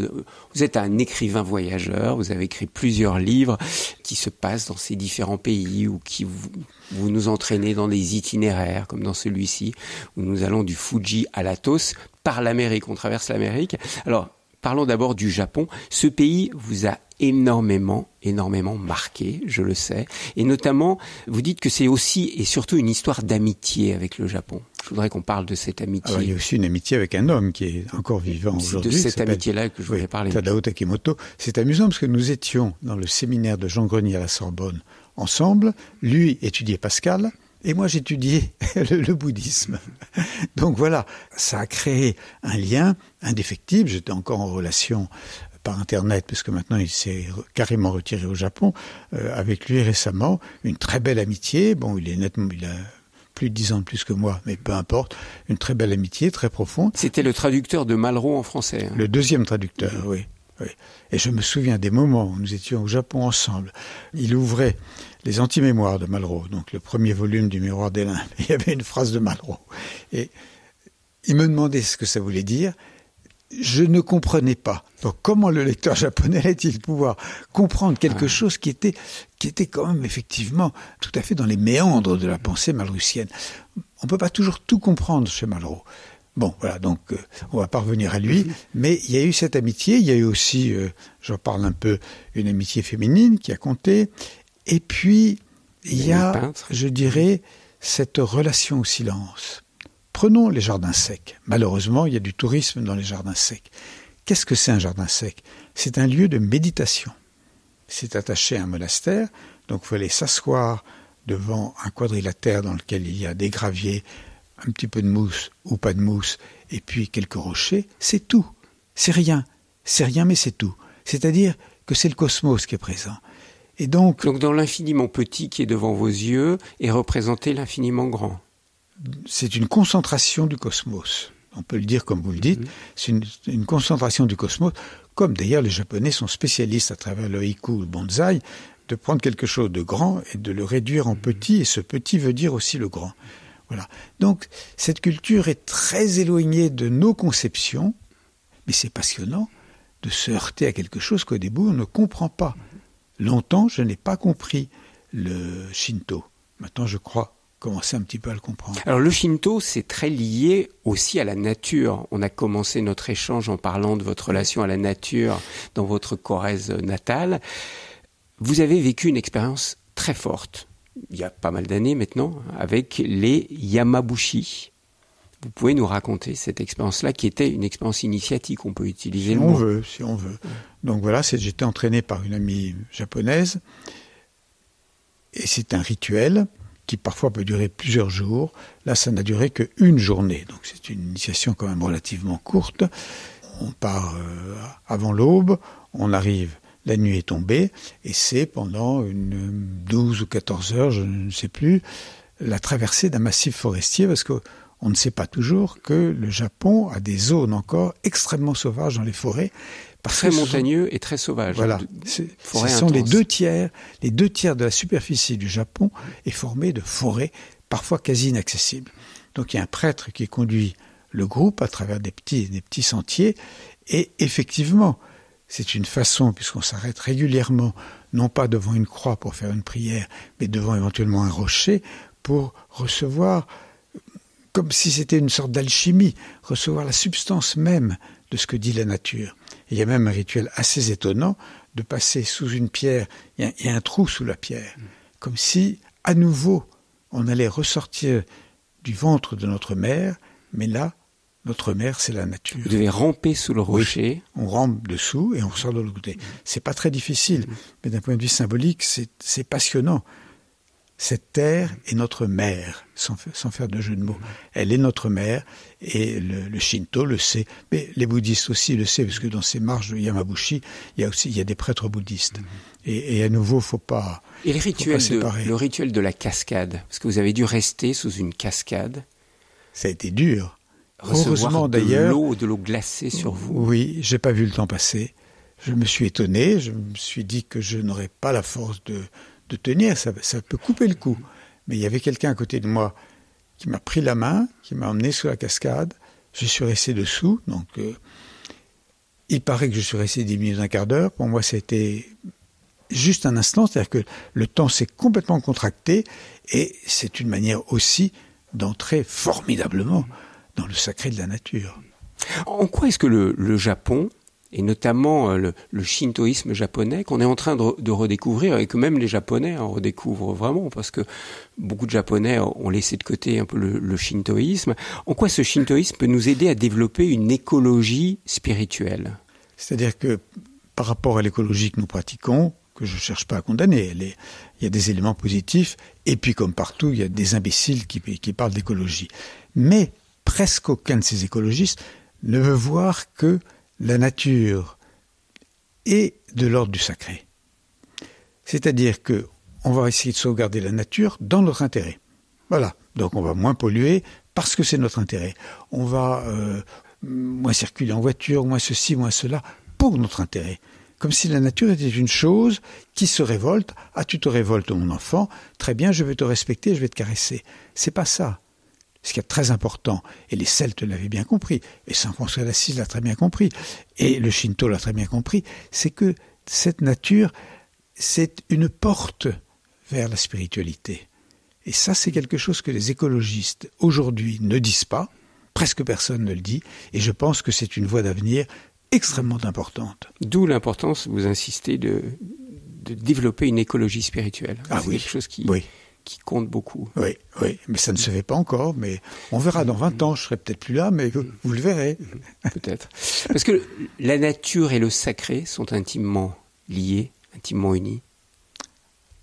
vous êtes un écrivain voyageur, vous avez écrit plusieurs livres qui se passent dans ces différents pays ou qui vous, nous entraînez dans des itinéraires, comme dans celui-ci, où nous allons du Fuji à Tos par l'Amérique, on traverse l'Amérique. Alors, Parlons d'abord du Japon. Ce pays vous a énormément, énormément marqué, je le sais. Et notamment, vous dites que c'est aussi et surtout une histoire d'amitié avec le Japon. Je voudrais qu'on parle de cette amitié. Ah bah, il y a aussi une amitié avec un homme qui est encore vivant aujourd'hui. C'est de cette amitié-là que je voulais parler. Tadao Takimoto. C'est amusant parce que nous étions dans le séminaire de Jean Grenier à la Sorbonne ensemble. Lui étudiait Pascal et moi, j'étudiais le, bouddhisme. Donc voilà, ça a créé un lien indéfectible. J'étais encore en relation par Internet, puisque maintenant il s'est carrément retiré au Japon, euh, avec lui récemment, une très belle amitié. Bon, il est nettement, il a plus de dix ans de plus que moi, mais peu importe, une très belle amitié, très profonde. C'était le traducteur de Malraux en français. Hein. Le deuxième traducteur, oui. Et je me souviens des moments où nous étions au Japon ensemble. Il ouvrait les anti-mémoires de Malraux, donc le premier volume du Miroir des Il y avait une phrase de Malraux. Et il me demandait ce que ça voulait dire. Je ne comprenais pas. Donc comment le lecteur japonais allait-il pouvoir comprendre quelque ah. chose qui était, qui était quand même effectivement tout à fait dans les méandres de la mm. pensée malrussienne On ne peut pas toujours tout comprendre chez Malraux. Bon, voilà, donc euh, on va parvenir à lui, mm-hmm. mais il y a eu cette amitié, il y a eu aussi, euh, j'en parle un peu, une amitié féminine qui a compté, et puis, il y a, je dirais, cette relation au silence. Prenons les jardins secs. Malheureusement, il y a du tourisme dans les jardins secs. Qu'est-ce que c'est un jardin sec C'est un lieu de méditation. C'est attaché à un monastère, donc vous allez s'asseoir devant un quadrilatère dans lequel il y a des graviers, un petit peu de mousse ou pas de mousse, et puis quelques rochers. C'est tout. C'est rien. C'est rien, mais c'est tout. C'est-à-dire que c'est le cosmos qui est présent donc, dans l'infiniment petit qui est devant vos yeux est représenté l'infiniment grand. C'est une concentration du cosmos. On peut le dire comme vous le dites. Mhm. C'est une, concentration du cosmos, comme d'ailleurs les Japonais sont spécialistes à travers le ou le bonsaï, de prendre quelque chose de grand et de le réduire en mhm. petit. Et ce petit veut dire aussi le grand. Voilà. Donc cette culture est très éloignée de nos conceptions, mais c'est passionnant de se heurter à quelque chose qu'au début on ne comprend pas. Longtemps, je n'ai pas compris le Shinto. Maintenant, je crois commencer un petit peu à le comprendre. Alors le Shinto, c'est très lié aussi à la nature. On a commencé notre échange en parlant de votre relation à la nature dans votre Corrèze natale. Vous avez vécu une expérience très forte, il y a pas mal d'années maintenant, avec les Yamabushi, vous pouvez nous raconter cette expérience-là, qui était une expérience initiatique, on peut utiliser si le on veut, si on veut. Donc voilà, j'étais entraîné par une amie japonaise, et c'est un rituel qui parfois peut durer plusieurs jours. Là, ça n'a duré qu'une journée, donc c'est une initiation quand même relativement courte. On part euh, avant l'aube, on arrive, la nuit est tombée, et c'est pendant une 12 ou 14 heures, je ne sais plus, la traversée d'un massif forestier, parce que on ne sait pas toujours que le Japon a des zones encore extrêmement sauvages dans les forêts. très montagneux et très sauvage. Voilà, ce sont les deux tiers, les deux tiers de la superficie du Japon est formée de forêts parfois quasi inaccessibles. Donc il y a un prêtre qui conduit le groupe à travers des petits, des petits sentiers et effectivement, c'est une façon, puisqu'on s'arrête régulièrement, non pas devant une croix pour faire une prière, mais devant éventuellement un rocher, pour recevoir comme si c'était une sorte d'alchimie, recevoir la substance même de ce que dit la nature. il y a même un rituel assez étonnant de passer sous une pierre, il y a, un trou sous la pierre, comme si, à nouveau, on allait ressortir du ventre de notre mère, mais là, notre mère, c'est la nature. Vous devez ramper sous le rocher. on rampe dessous et on ressort de l'autre côté. C'est pas très difficile, mm. mais d'un point de vue symbolique, c'est passionnant cette terre est notre mère, sans, faire de jeu de mots. Elle est notre mère, et le, Shinto le sait, mais les bouddhistes aussi le savent, parce que dans ces marches de Yamabushi, il y a aussi il y a des prêtres bouddhistes. Et, à nouveau, faut pas. Et le rituel, de, la cascade, parce que vous avez dû rester sous une cascade. Ça a été dur. Heureusement d'ailleurs. De l'eau glacée sur vous. Oui, j'ai pas vu le temps passer. Je me suis étonné, je me suis dit que je n'aurais pas la force de, de tenir, ça, peut couper le coup. Mais il y avait quelqu'un à côté de moi qui m'a pris la main, qui m'a emmené sous la cascade. Je suis resté dessous, donc euh, il paraît que je suis resté 10 minutes, un quart d'heure. Pour moi, c'était juste un instant, c'est-à-dire que le temps s'est complètement contracté et c'est une manière aussi d'entrer formidablement dans le sacré de la nature. En quoi est-ce que le Japon et notamment euh, le, shintoïsme japonais qu'on est en train de, redécouvrir et que même les japonais en redécouvrent vraiment parce que beaucoup de japonais ont laissé de côté un peu le, shintoïsme. En quoi ce shintoïsme peut nous aider à développer une écologie spirituelle C'est-à-dire que par rapport à l'écologie que nous pratiquons, que je ne cherche pas à condamner. il y a des éléments positifs, et puis comme partout, il y a des imbéciles qui parlent d'écologie. Mais presque aucun de ces écologistes ne veut voir que la nature est de l'ordre du sacré. C'est-à-dire que on va essayer de sauvegarder la nature dans notre intérêt. Voilà. Donc on va moins polluer parce que c'est notre intérêt. On va euh, moins circuler en voiture, moins ceci, moins cela, pour notre intérêt. Comme si la nature était une chose qui se révolte. Ah, tu te révoltes, mon enfant. Très bien, je vais te respecter, je vais te caresser. C'est pas ça ce qui est très important, et les Celtes l'avaient bien compris, et Saint François d'Assise l'a très bien compris, et le Shinto l'a très bien compris, c'est que cette nature, c'est une porte vers la spiritualité. Et ça, c'est quelque chose que les écologistes aujourd'hui ne disent pas, presque personne ne le dit, et je pense que c'est une voie d'avenir extrêmement importante. D'où l'importance, vous insistez, de, développer une écologie spirituelle. Ah quelque chose qui, qui compte beaucoup. Oui, oui, mais ça ne se fait pas encore, mais on verra dans 20 ans, je serai peut-être plus là, mais vous le verrez. Peut-être. Parce que la nature et le sacré sont intimement liés, intimement unis.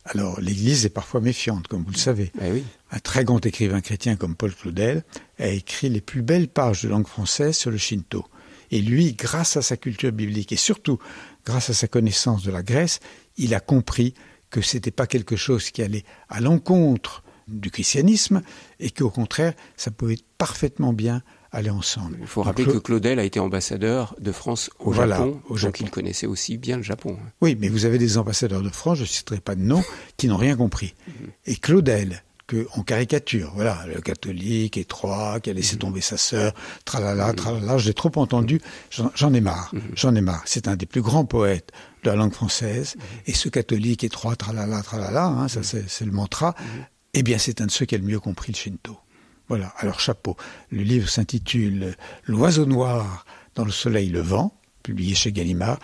Alors, l'Église est parfois méfiante, comme vous le savez. Ben oui. Un très grand écrivain chrétien comme Paul Claudel a écrit les plus belles pages de langue française sur le Shinto. Et lui, grâce à sa culture biblique et surtout grâce à sa connaissance de la Grèce, il a compris que ce n'était pas quelque chose qui allait à l'encontre du christianisme et qu'au contraire, ça pouvait parfaitement bien aller ensemble. Il faut rappeler que Claudel a été ambassadeur de France au Japon, au Japon. Donc il connaissait aussi bien le Japon. Hein. Oui, mais vous avez des ambassadeurs de France, je ne citerai pas de nom, qui n'ont rien compris. Mhm. Et Claudel, qu'on caricature. Voilà, le catholique étroit qui a laissé mhm. tomber sa sœur, tralala, mhm. tralala. J'ai trop entendu, j'en ai marre, mhm. j'en ai marre. C'est un des plus grands poètes de la langue française. Et ce catholique étroit, tralala, tralala, hein, ça c'est le mantra. Eh bien, c'est un de ceux qui a le mieux compris le shinto. Voilà, alors chapeau. Le livre s'intitule L'oiseau noir dans le soleil levant, publié chez Gallimard.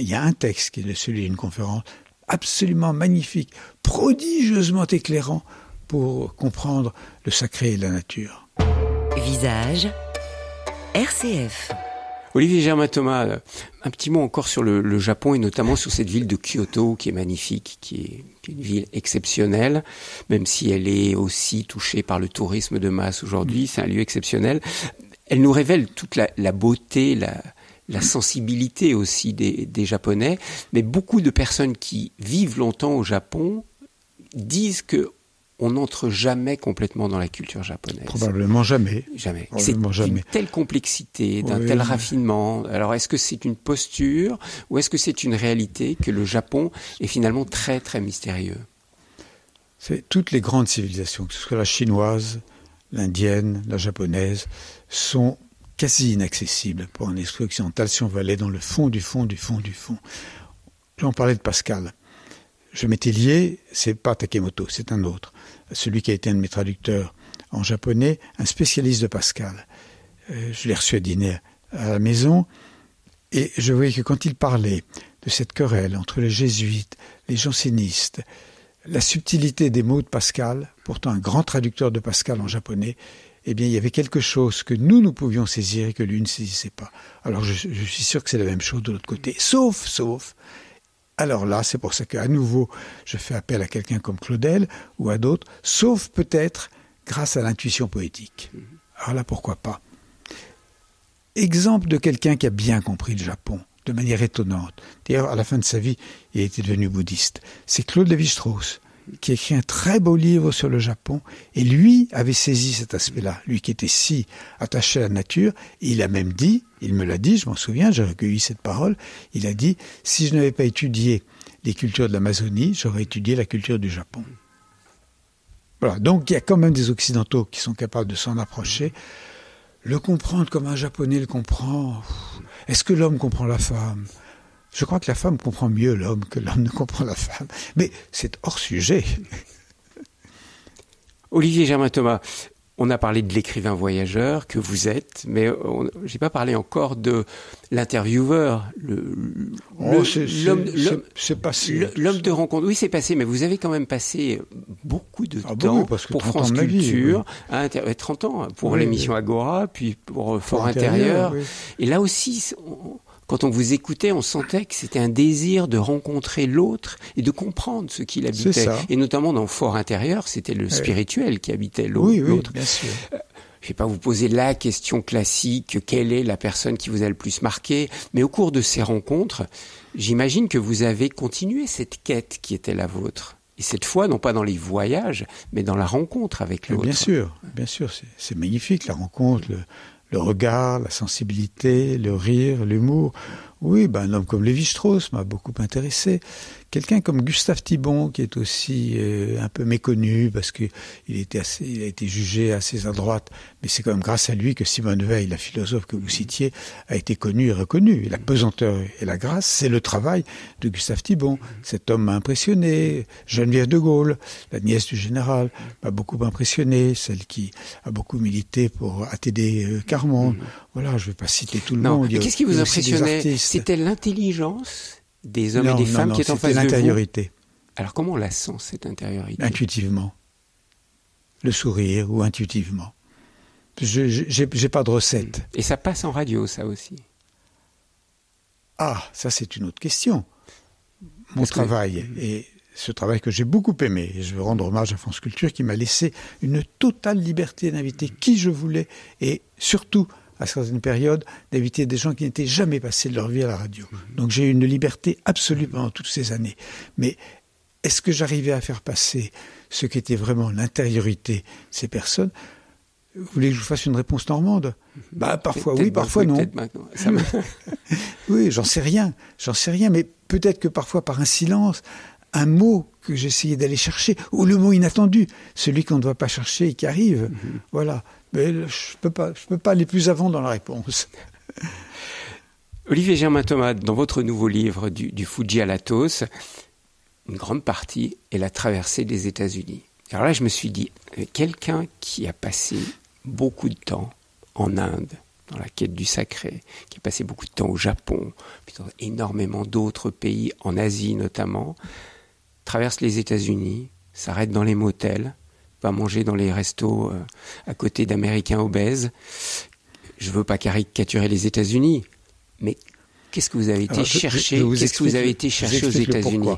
Il y a un texte qui est celui d'une conférence absolument magnifique, prodigieusement éclairant pour comprendre le sacré et la nature. Visage RCF. Olivier Germain Thomas, euh, un petit mot encore sur le, Japon et notamment sur cette ville de Kyoto qui est magnifique, qui est, une ville exceptionnelle, même si elle est aussi touchée par le tourisme de masse aujourd'hui, c'est un lieu exceptionnel. Elle nous révèle toute la, beauté, la, sensibilité aussi des Japonais, mais beaucoup de personnes qui vivent longtemps au Japon disent que on n'entre jamais complètement dans la culture japonaise. Probablement jamais. Jamais. C'est une telle complexité, d'un tel raffinement. Alors est-ce que c'est une posture ou est-ce que c'est une réalité que le Japon est finalement très très mystérieux Toutes les grandes civilisations, que ce soit la chinoise, l'indienne, la japonaise, sont quasi inaccessibles pour un esprit occidental si on va aller dans le fond du fond du fond du fond. Là on parlait de Pascal. Je m'étais lié, c'est pas Takemoto, c'est un autre, celui qui a été un de mes traducteurs en japonais, un spécialiste de Pascal. Euh, je l'ai reçu à dîner à la maison, et je voyais que quand il parlait de cette querelle entre les jésuites, les jansénistes, la subtilité des mots de Pascal, pourtant un grand traducteur de Pascal en japonais, eh bien, il y avait quelque chose que nous, nous pouvions saisir et que lui ne saisissait pas. Alors, je suis sûr que c'est la même chose de l'autre côté. Sauf, sauf, alors là, c'est pour ça qu'à nouveau, je fais appel à quelqu'un comme Claudel ou à d'autres, sauf peut-être grâce à l'intuition poétique. Mhm. Alors là, pourquoi pas Exemple de quelqu'un qui a bien compris le Japon, de manière étonnante. D'ailleurs, à la fin de sa vie, il était devenu bouddhiste. C'est Claude Lévi-Strauss qui écrit un très beau livre sur le Japon, et lui avait saisi cet aspect-là, lui qui était si attaché à la nature, il a même dit, il me l'a dit, je m'en souviens, j'ai recueilli cette parole, il a dit, si je n'avais pas étudié les cultures de l'Amazonie, j'aurais étudié la culture du Japon. Voilà, donc il y a quand même des Occidentaux qui sont capables de s'en approcher. Le comprendre comme un Japonais le comprend, est-ce que l'homme comprend la femme je crois que la femme comprend mieux l'homme que l'homme ne comprend la femme. Mais c'est hors sujet. Olivier Germain-Thomas, on a parlé de l'écrivain voyageur que vous êtes, mais j'ai pas parlé encore de l'intervieweur, l'homme de rencontre. Oui, c'est passé, mais vous avez quand même passé beaucoup de ah temps pour France Culture, 30 ans pour l'émission Agora, puis pour euh, Fort Intérieur. et là aussi, quand on vous écoutait, on sentait que c'était un désir de rencontrer l'autre et de comprendre ce qu'il habitait. Et notamment dans Fort intérieur, c'était le spirituel qui habitait l'autre. Oui, oui, bien sûr. Euh, je ne vais pas vous poser la question classique, quelle est la personne qui vous a le plus marqué, mais au cours de ces rencontres, j'imagine que vous avez continué cette quête qui était la vôtre. Et cette fois, non pas dans les voyages, mais dans la rencontre avec l'autre. Bien sûr, bien sûr, c'est magnifique la rencontre, le, le regard, la sensibilité, le rire, l'humour. Oui, bah, un homme comme Lévi-Strauss m'a beaucoup intéressé. Quelqu'un comme Gustave Thibon, qui est aussi euh, un peu méconnu parce qu'il a été jugé assez à droite, mais c'est quand même grâce à lui que Simone Veil, la philosophe que vous citiez, a été connue et reconnue. la mm. pesanteur et la grâce, c'est le travail de Gustave Thibon. Cet homme m'a impressionné. Geneviève de Gaulle, la nièce du général, m'a beaucoup impressionné, celle qui a beaucoup milité pour ATD euh, Carmont. Mm. Voilà, je ne vais pas citer tout le monde. Qu'est-ce qui vous impressionnait c'était l'intelligence des hommes et des femmes qui est en face de vous. l'intériorité. Alors comment on la sent cette intériorité Intuitivement. Le sourire ou intuitivement. Je n'ai pas de recette. Et ça passe en radio, ça aussi. Ah, ça c'est une autre question. Mon travail hmm. et ce travail que j'ai beaucoup aimé, et je veux rendre hommage à France Culture qui m'a laissé une totale liberté d'inviter qui je voulais et surtout à certaines périodes, d'inviter des gens qui n'étaient jamais passés de leur vie à la radio. Donc j'ai eu une liberté absolue pendant toutes ces années. Mais est-ce que j'arrivais à faire passer ce qui était vraiment l'intériorité de ces personnes vous voulez que je vous fasse une réponse normande Bah parfois oui, parfois non. oui, j'en sais rien, j'en sais rien, mais peut-être que parfois par un silence, un mot que j'essayais d'aller chercher, ou le mot inattendu, celui qu'on ne doit pas chercher et qui arrive. Mhm. Voilà. Mais je ne peux, pas, je peux pas aller plus avant dans la réponse. Olivier Germain Thomas, dans votre nouveau livre du, Fuji à l'Atos, une grande partie est la traversée des États-Unis. Alors là, je me suis dit, euh, quelqu'un qui a passé beaucoup de temps en Inde, dans la quête du sacré, qui a passé beaucoup de temps au Japon, puis dans énormément d'autres pays, en Asie notamment, traverse les États-Unis, s'arrête dans les motels, va manger dans les restos euh, à côté d'Américains obèses. Je ne veux pas caricaturer les États-Unis, mais qu'est-ce que vous avez été chercher ce que vous avez été chercher aux États-Unis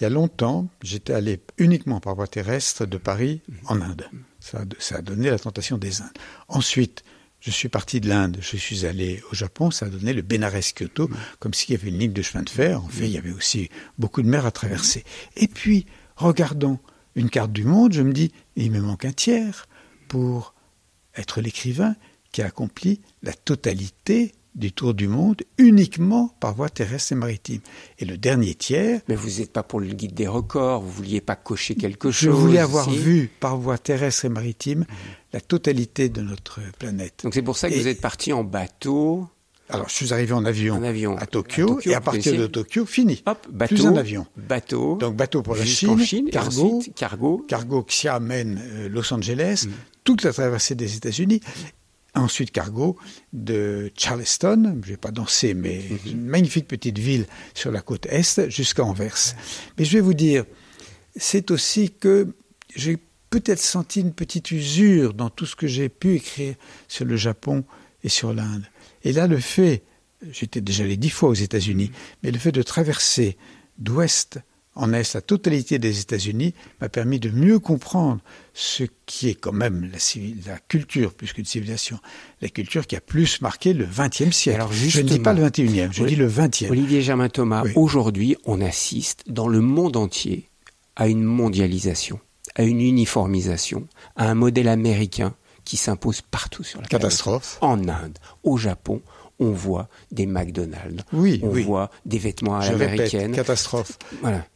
Il y a longtemps, j'étais allé uniquement par voie terrestre de Paris en Inde. Ça, ça a donné la tentation des Indes. Ensuite, je suis parti de l'Inde, je suis allé au Japon, ça a donné le Benares-Kyoto, mm. comme s'il y avait une ligne de chemin de fer. En fait, mm. il y avait aussi beaucoup de mer à traverser. Et puis, regardant une carte du monde, je me dis, il me manque un tiers pour être l'écrivain qui a accompli la totalité du tour du monde uniquement par voie terrestre et maritime. Et le dernier tiers. Mais vous n'êtes pas pour le guide des records, vous vouliez pas cocher quelque chose. Je voulais avoir vu par voie terrestre et maritime la totalité de notre planète. Donc c'est pour ça que vous êtes parti en bateau. Alors je suis arrivé en avion, en avion à, Tokyo, et à partir de Tokyo, fini. Hop, bateau, plus un avion. Bateau. Donc bateau pour la Chine, cargo, cargo, cargo, Xia euh, Los Angeles, mm. toute la traversée des États-Unis ensuite cargo de Charleston, je ne vais pas danser, mais mhm. une magnifique petite ville sur la côte est, jusqu'à Anvers. Mais je vais vous dire, c'est aussi que j'ai peut-être senti une petite usure dans tout ce que j'ai pu écrire sur le Japon et sur l'Inde. Et là, le fait, j'étais déjà allé dix fois aux États-Unis, mhm. mais le fait de traverser d'ouest en est la totalité des États-Unis, m'a permis de mieux comprendre ce qui est quand même la, culture plus qu'une civilisation, la culture qui a plus marqué le XXe siècle. je ne dis pas le XXIe, je dis le XXe. Olivier Germain Thomas, aujourd'hui, on assiste dans le monde entier à une mondialisation, à une uniformisation, à un modèle américain qui s'impose partout sur la Catastrophe. En Inde, au Japon, on voit des McDonald's, oui, on voit des vêtements à l'américaine. Catastrophe.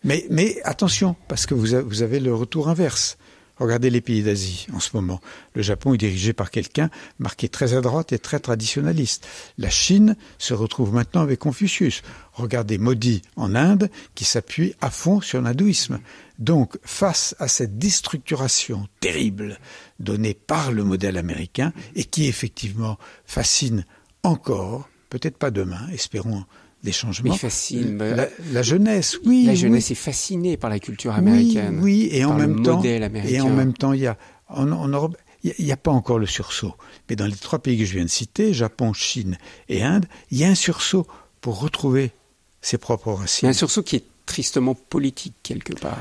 Mais, attention, parce que vous, avez le retour inverse. Regardez les pays d'Asie en ce moment. Le Japon est dirigé par quelqu'un marqué très à droite et très traditionnaliste. La Chine se retrouve maintenant avec Confucius. Regardez Modi en Inde qui s'appuie à fond sur l'hindouisme. Donc face à cette déstructuration terrible donnée par le modèle américain et qui effectivement fascine encore, peut-être pas demain, espérons des changements. Mais La, jeunesse, oui. La jeunesse est fascinée par la culture américaine. Oui, et, en même temps, et en même temps, il y a en, Europe, il n'y a, pas encore le sursaut. Mais dans les trois pays que je viens de citer, Japon, Chine et Inde, il y a un sursaut pour retrouver ses propres racines. un sursaut qui est tristement politique quelque part.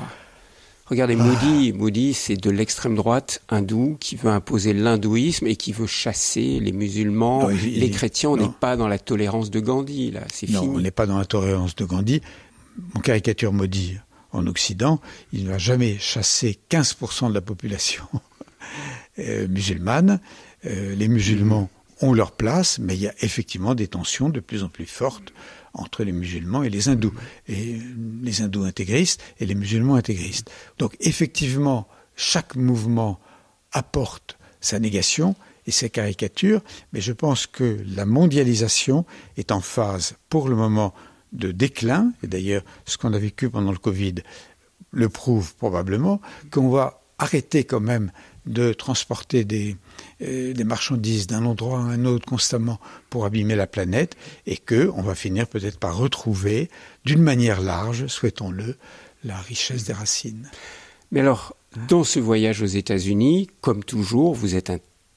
Regardez, ah. Modi, c'est de l'extrême droite hindoue qui veut imposer l'hindouisme et qui veut chasser les musulmans, les chrétiens. On n'est pas dans la tolérance de Gandhi, là, c'est fini. Non, on n'est pas dans la tolérance de Gandhi. Mon caricature Modi, en Occident, il ne va jamais chasser 15% de la population euh, musulmane. Euh, les musulmans mm. ont leur place, mais il y a effectivement des tensions de plus en plus fortes entre les musulmans et les hindous, et les hindous intégristes et les musulmans intégristes. Donc effectivement, chaque mouvement apporte sa négation et ses caricatures, mais je pense que la mondialisation est en phase pour le moment de déclin, et d'ailleurs ce qu'on a vécu pendant le Covid le prouve probablement, qu'on va arrêter quand même de transporter des, des euh, marchandises d'un endroit à un autre constamment pour abîmer la planète et que on va finir peut-être par retrouver d'une manière large, souhaitons-le, la richesse des racines. Mais alors, dans ce voyage aux États-Unis, comme toujours, vous êtes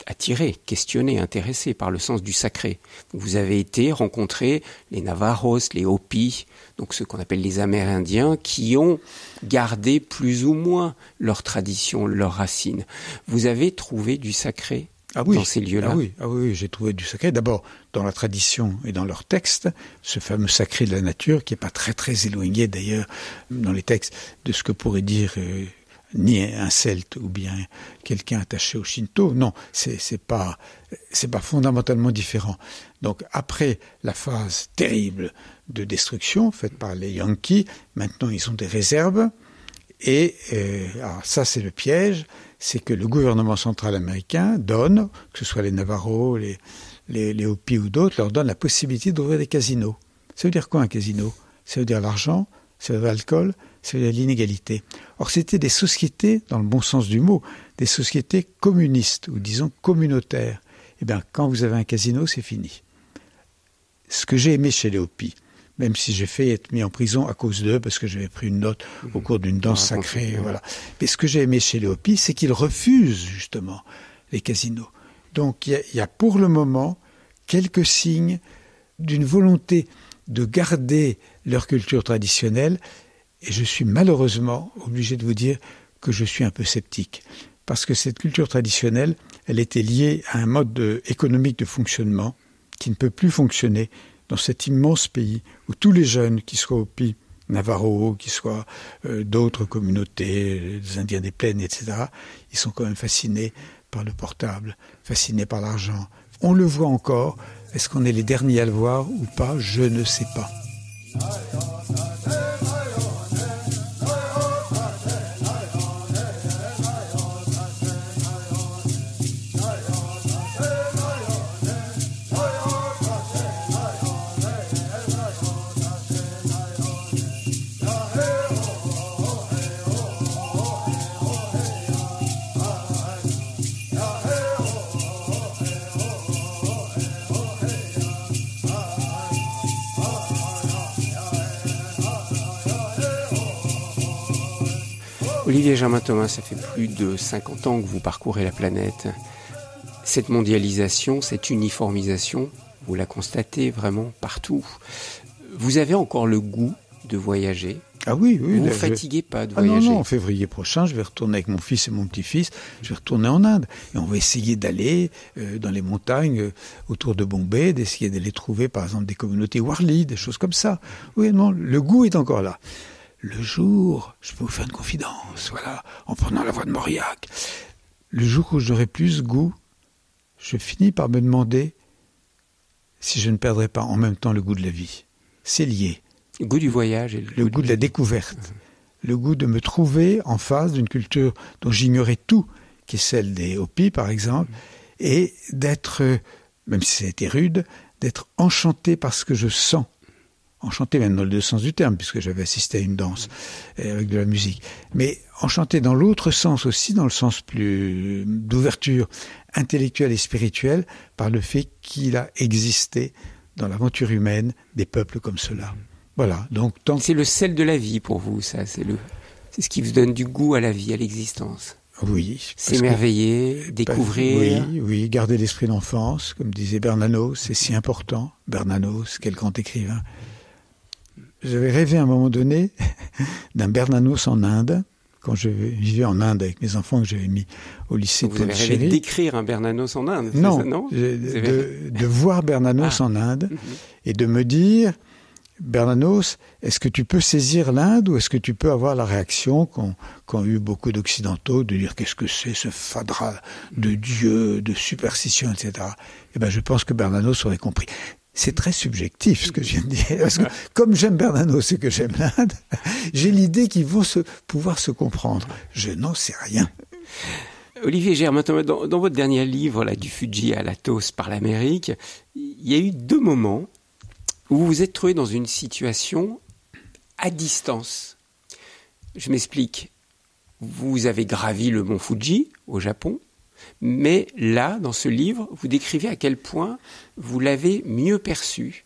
attiré, questionné, intéressé par le sens du sacré. Vous avez été rencontré les Navajos, les Hopis, donc ce qu'on appelle les Amérindiens, qui ont gardé plus ou moins leur tradition, leurs racines. Vous avez trouvé du sacré ah dans ces lieux-là Ah, ah oui, j'ai trouvé du sacré. D'abord, dans la tradition et dans leurs textes, ce fameux sacré de la nature, qui n'est pas très très éloigné d'ailleurs dans les textes de ce que pourrait dire... Euh, ni un celte ou bien quelqu'un attaché au Shinto. Non, ce n'est pas c'est pas fondamentalement différent. Donc après la phase terrible de destruction faite par les Yankees. Maintenant, ils ont des réserves. Et euh, ça, c'est le piège, c'est que le gouvernement central américain donne, que ce soit les Navarros, les, les, les Hopis ou d'autres, leur donne la possibilité d'ouvrir des casinos. Ça veut dire quoi un casino Ça veut dire l'argent, ça veut dire l'alcool, ça veut dire l'inégalité. Or, c'était des sociétés, dans le bon sens du mot, des sociétés communistes, ou disons communautaires. Eh bien, quand vous avez un casino, c'est fini. Ce que j'ai aimé chez les Hopis, même si j'ai fait être mis en prison à cause d'eux, parce que j'avais pris une note au mhm. cours d'une danse sacrée. Voilà. Mais ce que j'ai aimé chez Léopi, c'est qu'ils refusent justement les casinos. Donc il y, a pour le moment quelques signes d'une volonté de garder leur culture traditionnelle, et je suis malheureusement obligé de vous dire que je suis un peu sceptique, parce que cette culture traditionnelle, elle était liée à un mode économique de fonctionnement qui ne peut plus fonctionner dans cet immense pays où tous les jeunes, qu'ils soient au pays Navarro, qu'ils soient euh, d'autres communautés, des Indiens des plaines, etc., ils sont quand même fascinés par le portable, fascinés par l'argent. On le voit encore. Est-ce qu'on est les derniers à le voir ou pas Je ne sais pas. Olivier Germain Thomas, ça fait plus de 50 ans que vous parcourez la planète. Cette mondialisation, cette uniformisation, vous la constatez vraiment partout. Vous avez encore le goût de voyager ah oui, oui. Vous ne fatiguez pas de ah voyager. non, en février prochain, je vais retourner avec mon fils et mon petit-fils, je vais retourner en Inde. Et on va essayer d'aller euh, dans les montagnes euh, autour de Bombay, d'essayer d'aller trouver par exemple des communautés Warli, des choses comme ça. Oui, non, le goût est encore là le jour, je peux vous faire une confidence, voilà, en prenant la voix de Mauriac, le jour où j'aurai plus goût, je finis par me demander si je ne perdrai pas en même temps le goût de la vie. C'est lié. Le goût du voyage et le, goût, de la découverte. Mmh. Le goût de me trouver en face d'une culture dont j'ignorais tout, qui est celle des Hopis par exemple, mmh. et d'être, euh, même si ça a été rude, d'être enchanté par ce que je sens enchanté même dans le deux sens du terme, puisque j'avais assisté à une danse euh, avec de la musique, mais enchanté dans l'autre sens aussi, dans le sens plus d'ouverture intellectuelle et spirituelle, par le fait qu'il a existé dans l'aventure humaine des peuples comme cela. Voilà. Donc tant c'est le sel de la vie pour vous, ça, c'est le, c'est ce qui vous donne du goût à la vie, à l'existence. Oui. S'émerveiller, découvrir. Bah, oui, oui, garder l'esprit d'enfance, comme disait Bernanos, c'est si important. Bernanos, quel grand écrivain j'avais rêvé à un moment donné d'un Bernanos en Inde, quand je vivais en Inde avec mes enfants que j'avais mis au lycée Vous avez rêvé d'écrire un Bernanos en Inde Non, ça, non de, de, voir Bernanos ah. en Inde mhm. et de me dire Bernanos, est-ce que tu peux saisir l'Inde ou est-ce que tu peux avoir la réaction qu'ont eu beaucoup d'Occidentaux de dire qu'est-ce que c'est ce fadra de mhm. Dieu, de superstition, etc. Eh bien, je pense que Bernanos aurait compris c'est très subjectif ce que je viens de dire. comme j'aime Bernanos c'est que j'aime l'Inde, j'ai l'idée qu'ils vont se, pouvoir se comprendre. Je n'en sais rien. Olivier Germain, dans, dans votre dernier livre, là, Du Fuji à l'Athos par l'Amérique, il y a eu deux moments où vous vous êtes trouvé dans une situation à distance. Je m'explique. Vous avez gravi le mont Fuji au Japon, mais là, dans ce livre, vous décrivez à quel point vous l'avez mieux perçu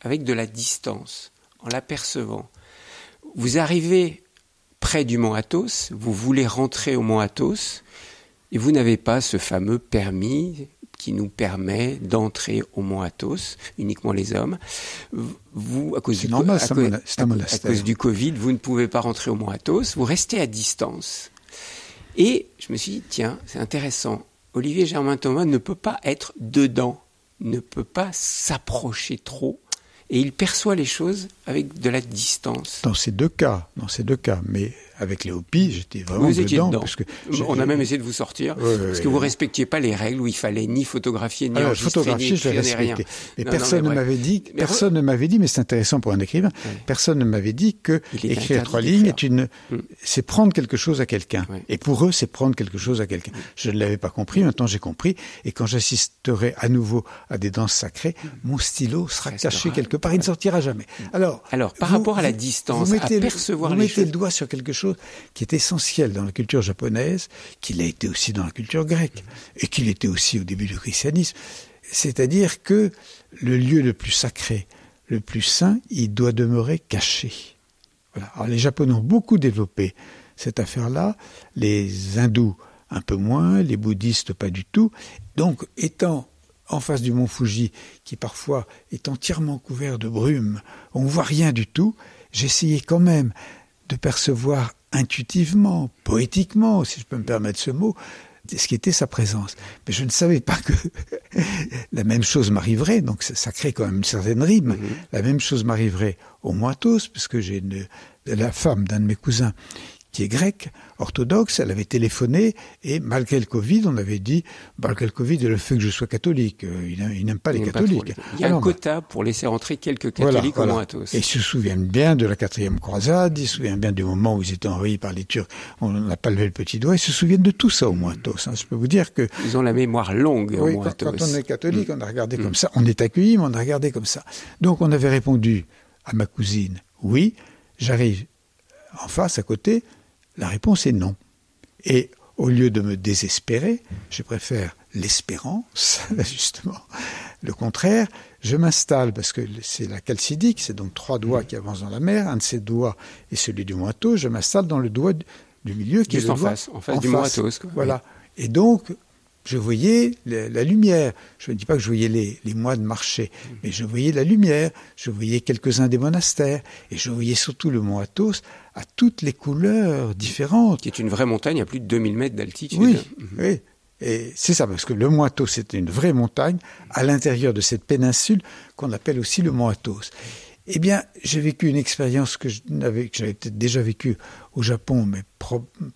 avec de la distance, en l'apercevant. Vous arrivez près du mont Athos, vous voulez rentrer au mont Athos, et vous n'avez pas ce fameux permis qui nous permet d'entrer au mont Athos, uniquement les hommes. Vous, à cause, du, du Covid, vous ne pouvez pas rentrer au mont Athos, vous restez à distance. Et je me suis dit, tiens, c'est intéressant. Olivier Germain Thomas ne peut pas être dedans, ne peut pas s'approcher trop, et il perçoit les choses avec de la distance. Dans ces deux cas, dans ces deux cas, mais avec les j'étais vraiment dedans, Parce On a même essayé de vous sortir parce que vous ne respectiez pas les règles où il fallait ni photographier ni Alors, ah, photographier, rien. personne ne m'avait dit, mais ne m'avait dit, mais c'est intéressant pour un écrivain. Personne ne m'avait dit que écrire trois lignes mm. c'est prendre quelque chose à quelqu'un. Et pour eux, c'est prendre quelque chose à quelqu'un. Mm. Je ne l'avais pas compris. Maintenant, j'ai compris. Et quand j'assisterai à nouveau à des danses sacrées, mm. mon stylo sera caché quelque part. Il ne sortira jamais. Alors, alors par rapport à la distance, à percevoir Vous mettez le doigt sur quelque chose qui est essentiel dans la culture japonaise, qu'il a été aussi dans la culture grecque, et qu'il était aussi au début du christianisme. C'est-à-dire que le lieu le plus sacré, le plus saint, il doit demeurer caché. les Japonais ont beaucoup développé cette affaire-là, les hindous un peu moins, les bouddhistes pas du tout. Donc étant en face du mont Fuji, qui parfois est entièrement couvert de brume, on ne voit rien du tout, j'essayais quand même de percevoir intuitivement, poétiquement, si je peux me permettre ce mot, ce qui était sa présence. Mais je ne savais pas que la même chose m'arriverait, donc ça, crée quand même une certaine rime, mhm. la même chose m'arriverait au moins tous, puisque j'ai la femme d'un de mes cousins qui est grecque, orthodoxe, elle avait téléphoné et malgré le Covid, on avait dit, malgré le Covid et le fait que je sois catholique, euh, il, n'aime pas les catholiques. il y a un quota pour laisser entrer quelques catholiques au moins Et ils se souviennent bien de la quatrième croisade, ils se souviennent bien du moment où ils étaient envahis par les Turcs, on n'a pas levé le petit doigt, ils se souviennent de tout ça au moins tous. Hein. Je peux vous dire que... Ils ont la mémoire longue au quand, on est catholique, mm. on a regardé mm. comme ça, on est accueilli, mais on a regardé comme ça. Donc on avait répondu à ma cousine, oui, j'arrive en face, à côté, la réponse est non. Et au lieu de me désespérer, je préfère l'espérance, justement. Le contraire, je m'installe parce que c'est la calcidique. c'est donc trois doigts qui avancent dans la mer, un de ces doigts est celui du moiteau. je m'installe dans le doigt du milieu qui est en face, en face du moiteau. Voilà. Et donc, je voyais la lumière. Je ne dis pas que je voyais les, moines marcher, mais je voyais la lumière, je voyais quelques-uns des monastères, et je voyais surtout le mont Athos à toutes les couleurs différentes. Qui est une vraie montagne à plus de 2000 mètres d'altitude. Oui, oui. Et c'est ça, parce que le mont Athos, c'est une vraie montagne à l'intérieur de cette péninsule qu'on appelle aussi le mont Athos. Eh bien, j'ai vécu une expérience que j'avais peut-être déjà vécue au Japon, mais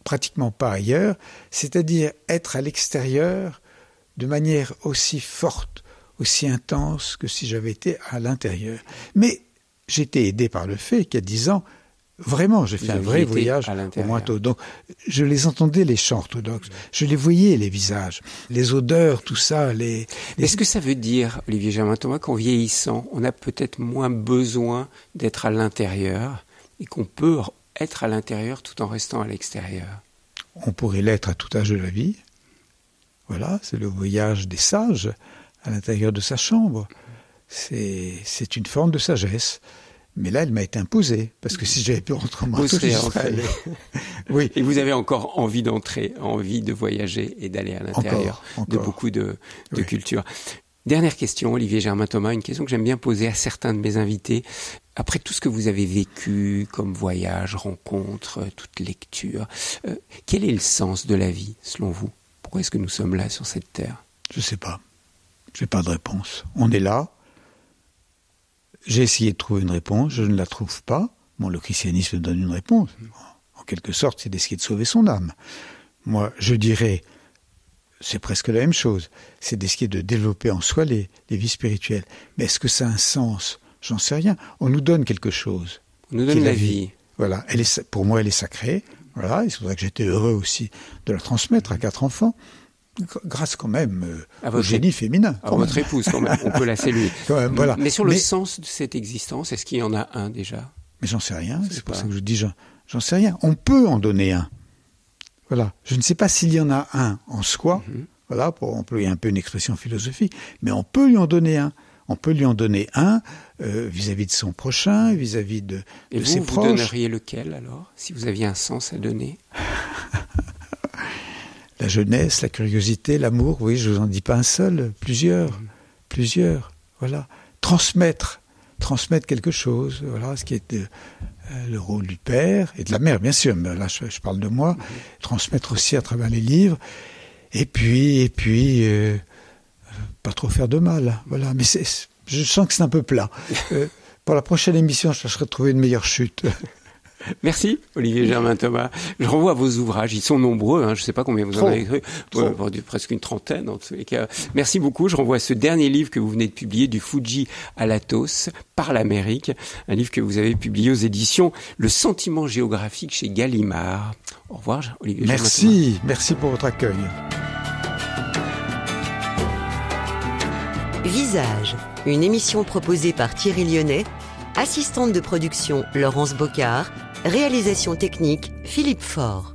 pratiquement pas ailleurs, c'est-à-dire être à l'extérieur de manière aussi forte, aussi intense que si j'avais été à l'intérieur. Mais j'étais aidé par le fait qu'à dix ans, Vraiment, j'ai fait un vrai voyage au Donc, je les entendais, les chants orthodoxes. Je les voyais, les visages, les odeurs, tout ça. Les, Est-ce que ça veut dire, Olivier Germain Thomas, qu'en vieillissant, on a peut-être moins besoin d'être à l'intérieur et qu'on peut être à l'intérieur tout en restant à l'extérieur On pourrait l'être à tout âge de la vie. Voilà, c'est le voyage des sages à l'intérieur de sa chambre. C'est une forme de sagesse. Mais là, elle m'a été imposée, parce que si j'avais pu rentrer en je serais oui. Et vous avez encore envie d'entrer, envie de voyager et d'aller à l'intérieur de beaucoup de, de cultures. Dernière question, Olivier Germain-Thomas, une question que j'aime bien poser à certains de mes invités. Après tout ce que vous avez vécu comme voyage, rencontre, toute lecture, euh, quel est le sens de la vie, selon vous Pourquoi est-ce que nous sommes là sur cette terre Je ne sais pas. Je n'ai pas de réponse. On est là, j'ai essayé de trouver une réponse, je ne la trouve pas. Bon, le christianisme donne une réponse. Mmh. En quelque sorte, c'est d'essayer de sauver son âme. Moi, je dirais, c'est presque la même chose. C'est d'essayer de développer en soi les, vies spirituelles. Mais est-ce que ça a un sens J'en sais rien. On nous donne quelque chose. On nous donne la, vie. Voilà. Elle est, pour moi, elle est sacrée. Voilà. Il ça que j'étais heureux aussi de la transmettre à mmh. quatre enfants grâce quand même euh, à au génie féminin. À votre épouse, quand même. on peut la saluer. Mais sur le sens de cette existence, est-ce qu'il y en a un déjà Mais j'en sais rien, c'est pour ça que je dis j'en sais rien. On peut en donner un. Voilà. Je ne sais pas s'il y en a un en soi, mhm. voilà, pour employer un peu une expression philosophique, mais on peut lui en donner un. On peut lui en donner un euh, vis-à-vis de son prochain, vis-à-vis de, ses proches. Vous donneriez lequel alors, si vous aviez un sens à donner la jeunesse, la curiosité, l'amour, oui, je vous en dis pas un seul, plusieurs, mm-hmm. plusieurs, voilà. Transmettre, transmettre quelque chose, voilà, ce qui est euh, le rôle du père et de la mère, bien sûr, mais là je, parle de moi, mm-hmm. transmettre aussi à travers les livres, et puis, et puis, euh, pas trop faire de mal, voilà, mais je sens que c'est un peu plat. Euh, pour la prochaine émission, je chercherai de trouver une meilleure chute. Merci, Olivier Germain-Thomas. Je renvoie à vos ouvrages. Ils sont nombreux. Hein. Je ne sais pas combien vous en avez écrit. presque une trentaine, en tous les cas. Merci beaucoup. Je renvoie à ce dernier livre que vous venez de publier, Du Fuji à latos par l'Amérique. Un livre que vous avez publié aux éditions Le Sentiment géographique chez Gallimard. Au revoir, Olivier Merci. Germain-Thomas. Merci pour votre accueil. Visage, une émission proposée par Thierry Lyonnais, assistante de production Laurence Bocard Réalisation technique, Philippe Faure.